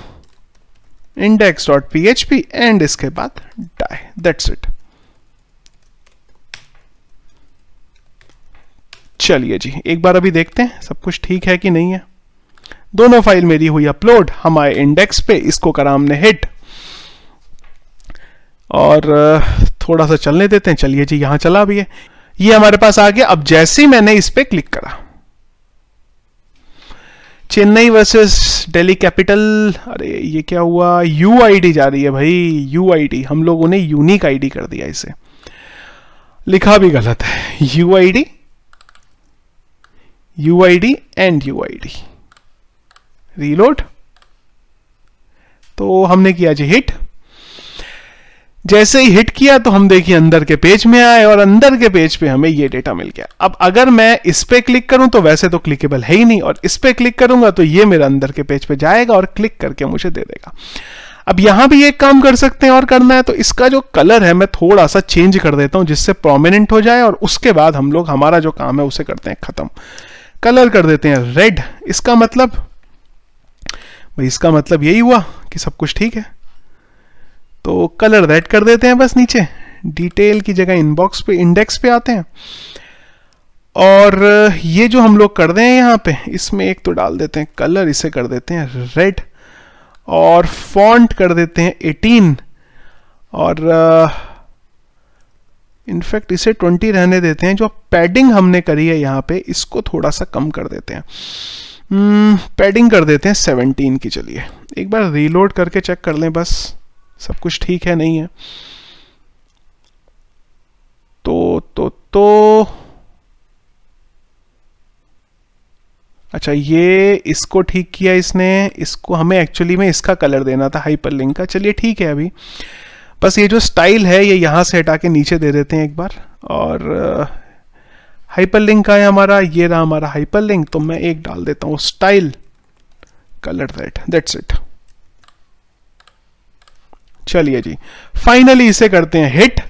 [SPEAKER 1] index dot P H P and इसके बाद डाई दैट्स इट चलिए जी एक बार अभी देखते हैं सब कुछ ठीक है कि नहीं है दोनों फाइल मेरी हुई अपलोड हमारे इंडेक्स पे इसको करा हमने हिट और थोड़ा सा चलने देते हैं चलिए जी यहां चला भी है ये हमारे पास आ गया अब जैसे ही मैंने इस पर क्लिक करा चेन्नई वर्सेस दिल्ली कैपिटल अरे ये क्या हुआ यू आई जा रही है भाई यू आई हम लोगों ने यूनिक आईडी कर दिया इसे लिखा भी गलत है U I D U I D and U I D reload तो हमने किया जी हिट जैसे ही हिट किया तो हम देखिए अंदर के पेज में आए और अंदर के पेज पे हमें ये डेटा मिल गया अब अगर मैं इस पे क्लिक करूं तो वैसे तो क्लिकेबल है ही नहीं और इस पे क्लिक करूंगा तो ये मेरा अंदर के पेज पे जाएगा और क्लिक करके मुझे दे देगा अब यहां भी एक काम कर सकते हैं और करना है तो इसका जो कलर है मैं थोड़ा सा चेंज कर देता हूं जिससे प्रोमिनेंट हो जाए और उसके बाद हम लोग हमारा जो काम है उसे करते हैं खत्म कलर कर देते हैं रेड इसका मतलब भाई इसका मतलब यही हुआ कि सब कुछ ठीक है तो कलर रेड कर देते हैं बस नीचे डिटेल की जगह इनबॉक्स पे इंडेक्स पे आते हैं और ये जो हम लोग कर रहे हैं यहाँ पे इसमें एक तो डाल देते हैं कलर इसे कर देते हैं रेड और फॉन्ट कर देते हैं एटीन और इनफैक्ट uh, इसे ट्वेंटी रहने देते हैं जो पैडिंग हमने करी है यहाँ पे इसको थोड़ा सा कम कर देते हैं पैडिंग hmm, कर देते हैं सेवनटीन की चलिए एक बार रीलोड करके चेक कर लें बस सब कुछ ठीक है नहीं है तो तो तो अच्छा ये इसको ठीक किया इसने इसको हमें एक्चुअली में इसका कलर देना था हाइपर लिंक का चलिए ठीक है अभी बस ये जो स्टाइल है ये यहां से हटा के नीचे दे देते हैं एक बार और हाइपर लिंक का है हमारा ये रहा हमारा हाइपर लिंक तो मैं एक डाल देता हूँ style colour that that's it चलिए जी फाइनली इसे करते हैं हिट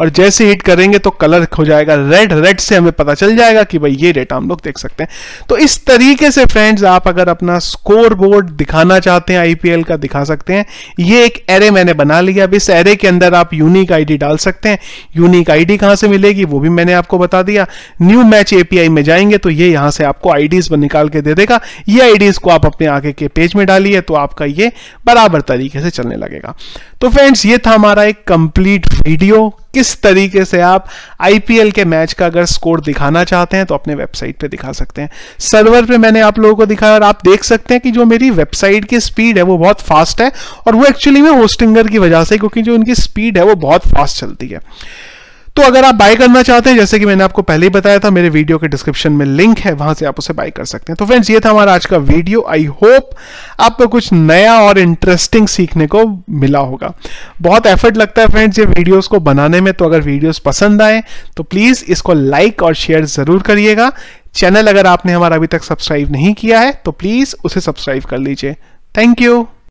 [SPEAKER 1] और जैसे हिट करेंगे तो कलर हो जाएगा रेड रेड से हमें पता चल जाएगा कि भाई ये डेटा हम लोग देख सकते हैं तो इस तरीके से फ्रेंड्स आप अगर अपना स्कोर बोर्ड दिखाना चाहते हैं आईपीएल का दिखा सकते हैं ये एक एरे मैंने बना लिया अब इस एरे के अंदर आप यूनिक आईडी डाल सकते हैं यूनिक आईडी कहां से मिलेगी वो भी मैंने आपको बता दिया न्यू मैच एपीआई में जाएंगे तो ये यहां से आपको आईडीज निकाल के दे देगा ये आईडीज को आप अपने आगे के पेज में डालिए तो आपका ये बराबर तरीके से चलने लगेगा तो फ्रेंड्स ये था हमारा एक कंप्लीट वीडियो किस तरीके से आप आईपीएल के मैच का अगर स्कोर दिखाना चाहते हैं तो अपने वेबसाइट पे दिखा सकते हैं सर्वर पे मैंने आप लोगों को दिखाया और आप देख सकते हैं कि जो मेरी वेबसाइट की स्पीड है वो बहुत फास्ट है और वो एक्चुअली में होस्टिंगर की वजह से क्योंकि जो उनकी स्पीड है वो बहुत फास्ट चलती है तो अगर आप बाय करना चाहते हैं जैसे कि मैंने आपको पहले ही बताया था मेरे वीडियो के डिस्क्रिप्शन में लिंक है वहां से आप उसे बाय कर सकते हैं तो फ्रेंड्स ये था हमारा आज का वीडियो आई होप आपको कुछ नया और इंटरेस्टिंग सीखने को मिला होगा बहुत एफर्ट लगता है फ्रेंड्स ये वीडियोस को बनाने में तो अगर वीडियोस पसंद आए तो प्लीज़ इसको लाइक और शेयर ज़रूर करिएगा चैनल अगर आपने हमारा अभी तक सब्सक्राइब नहीं किया है तो प्लीज़ उसे सब्सक्राइब कर लीजिए थैंक यू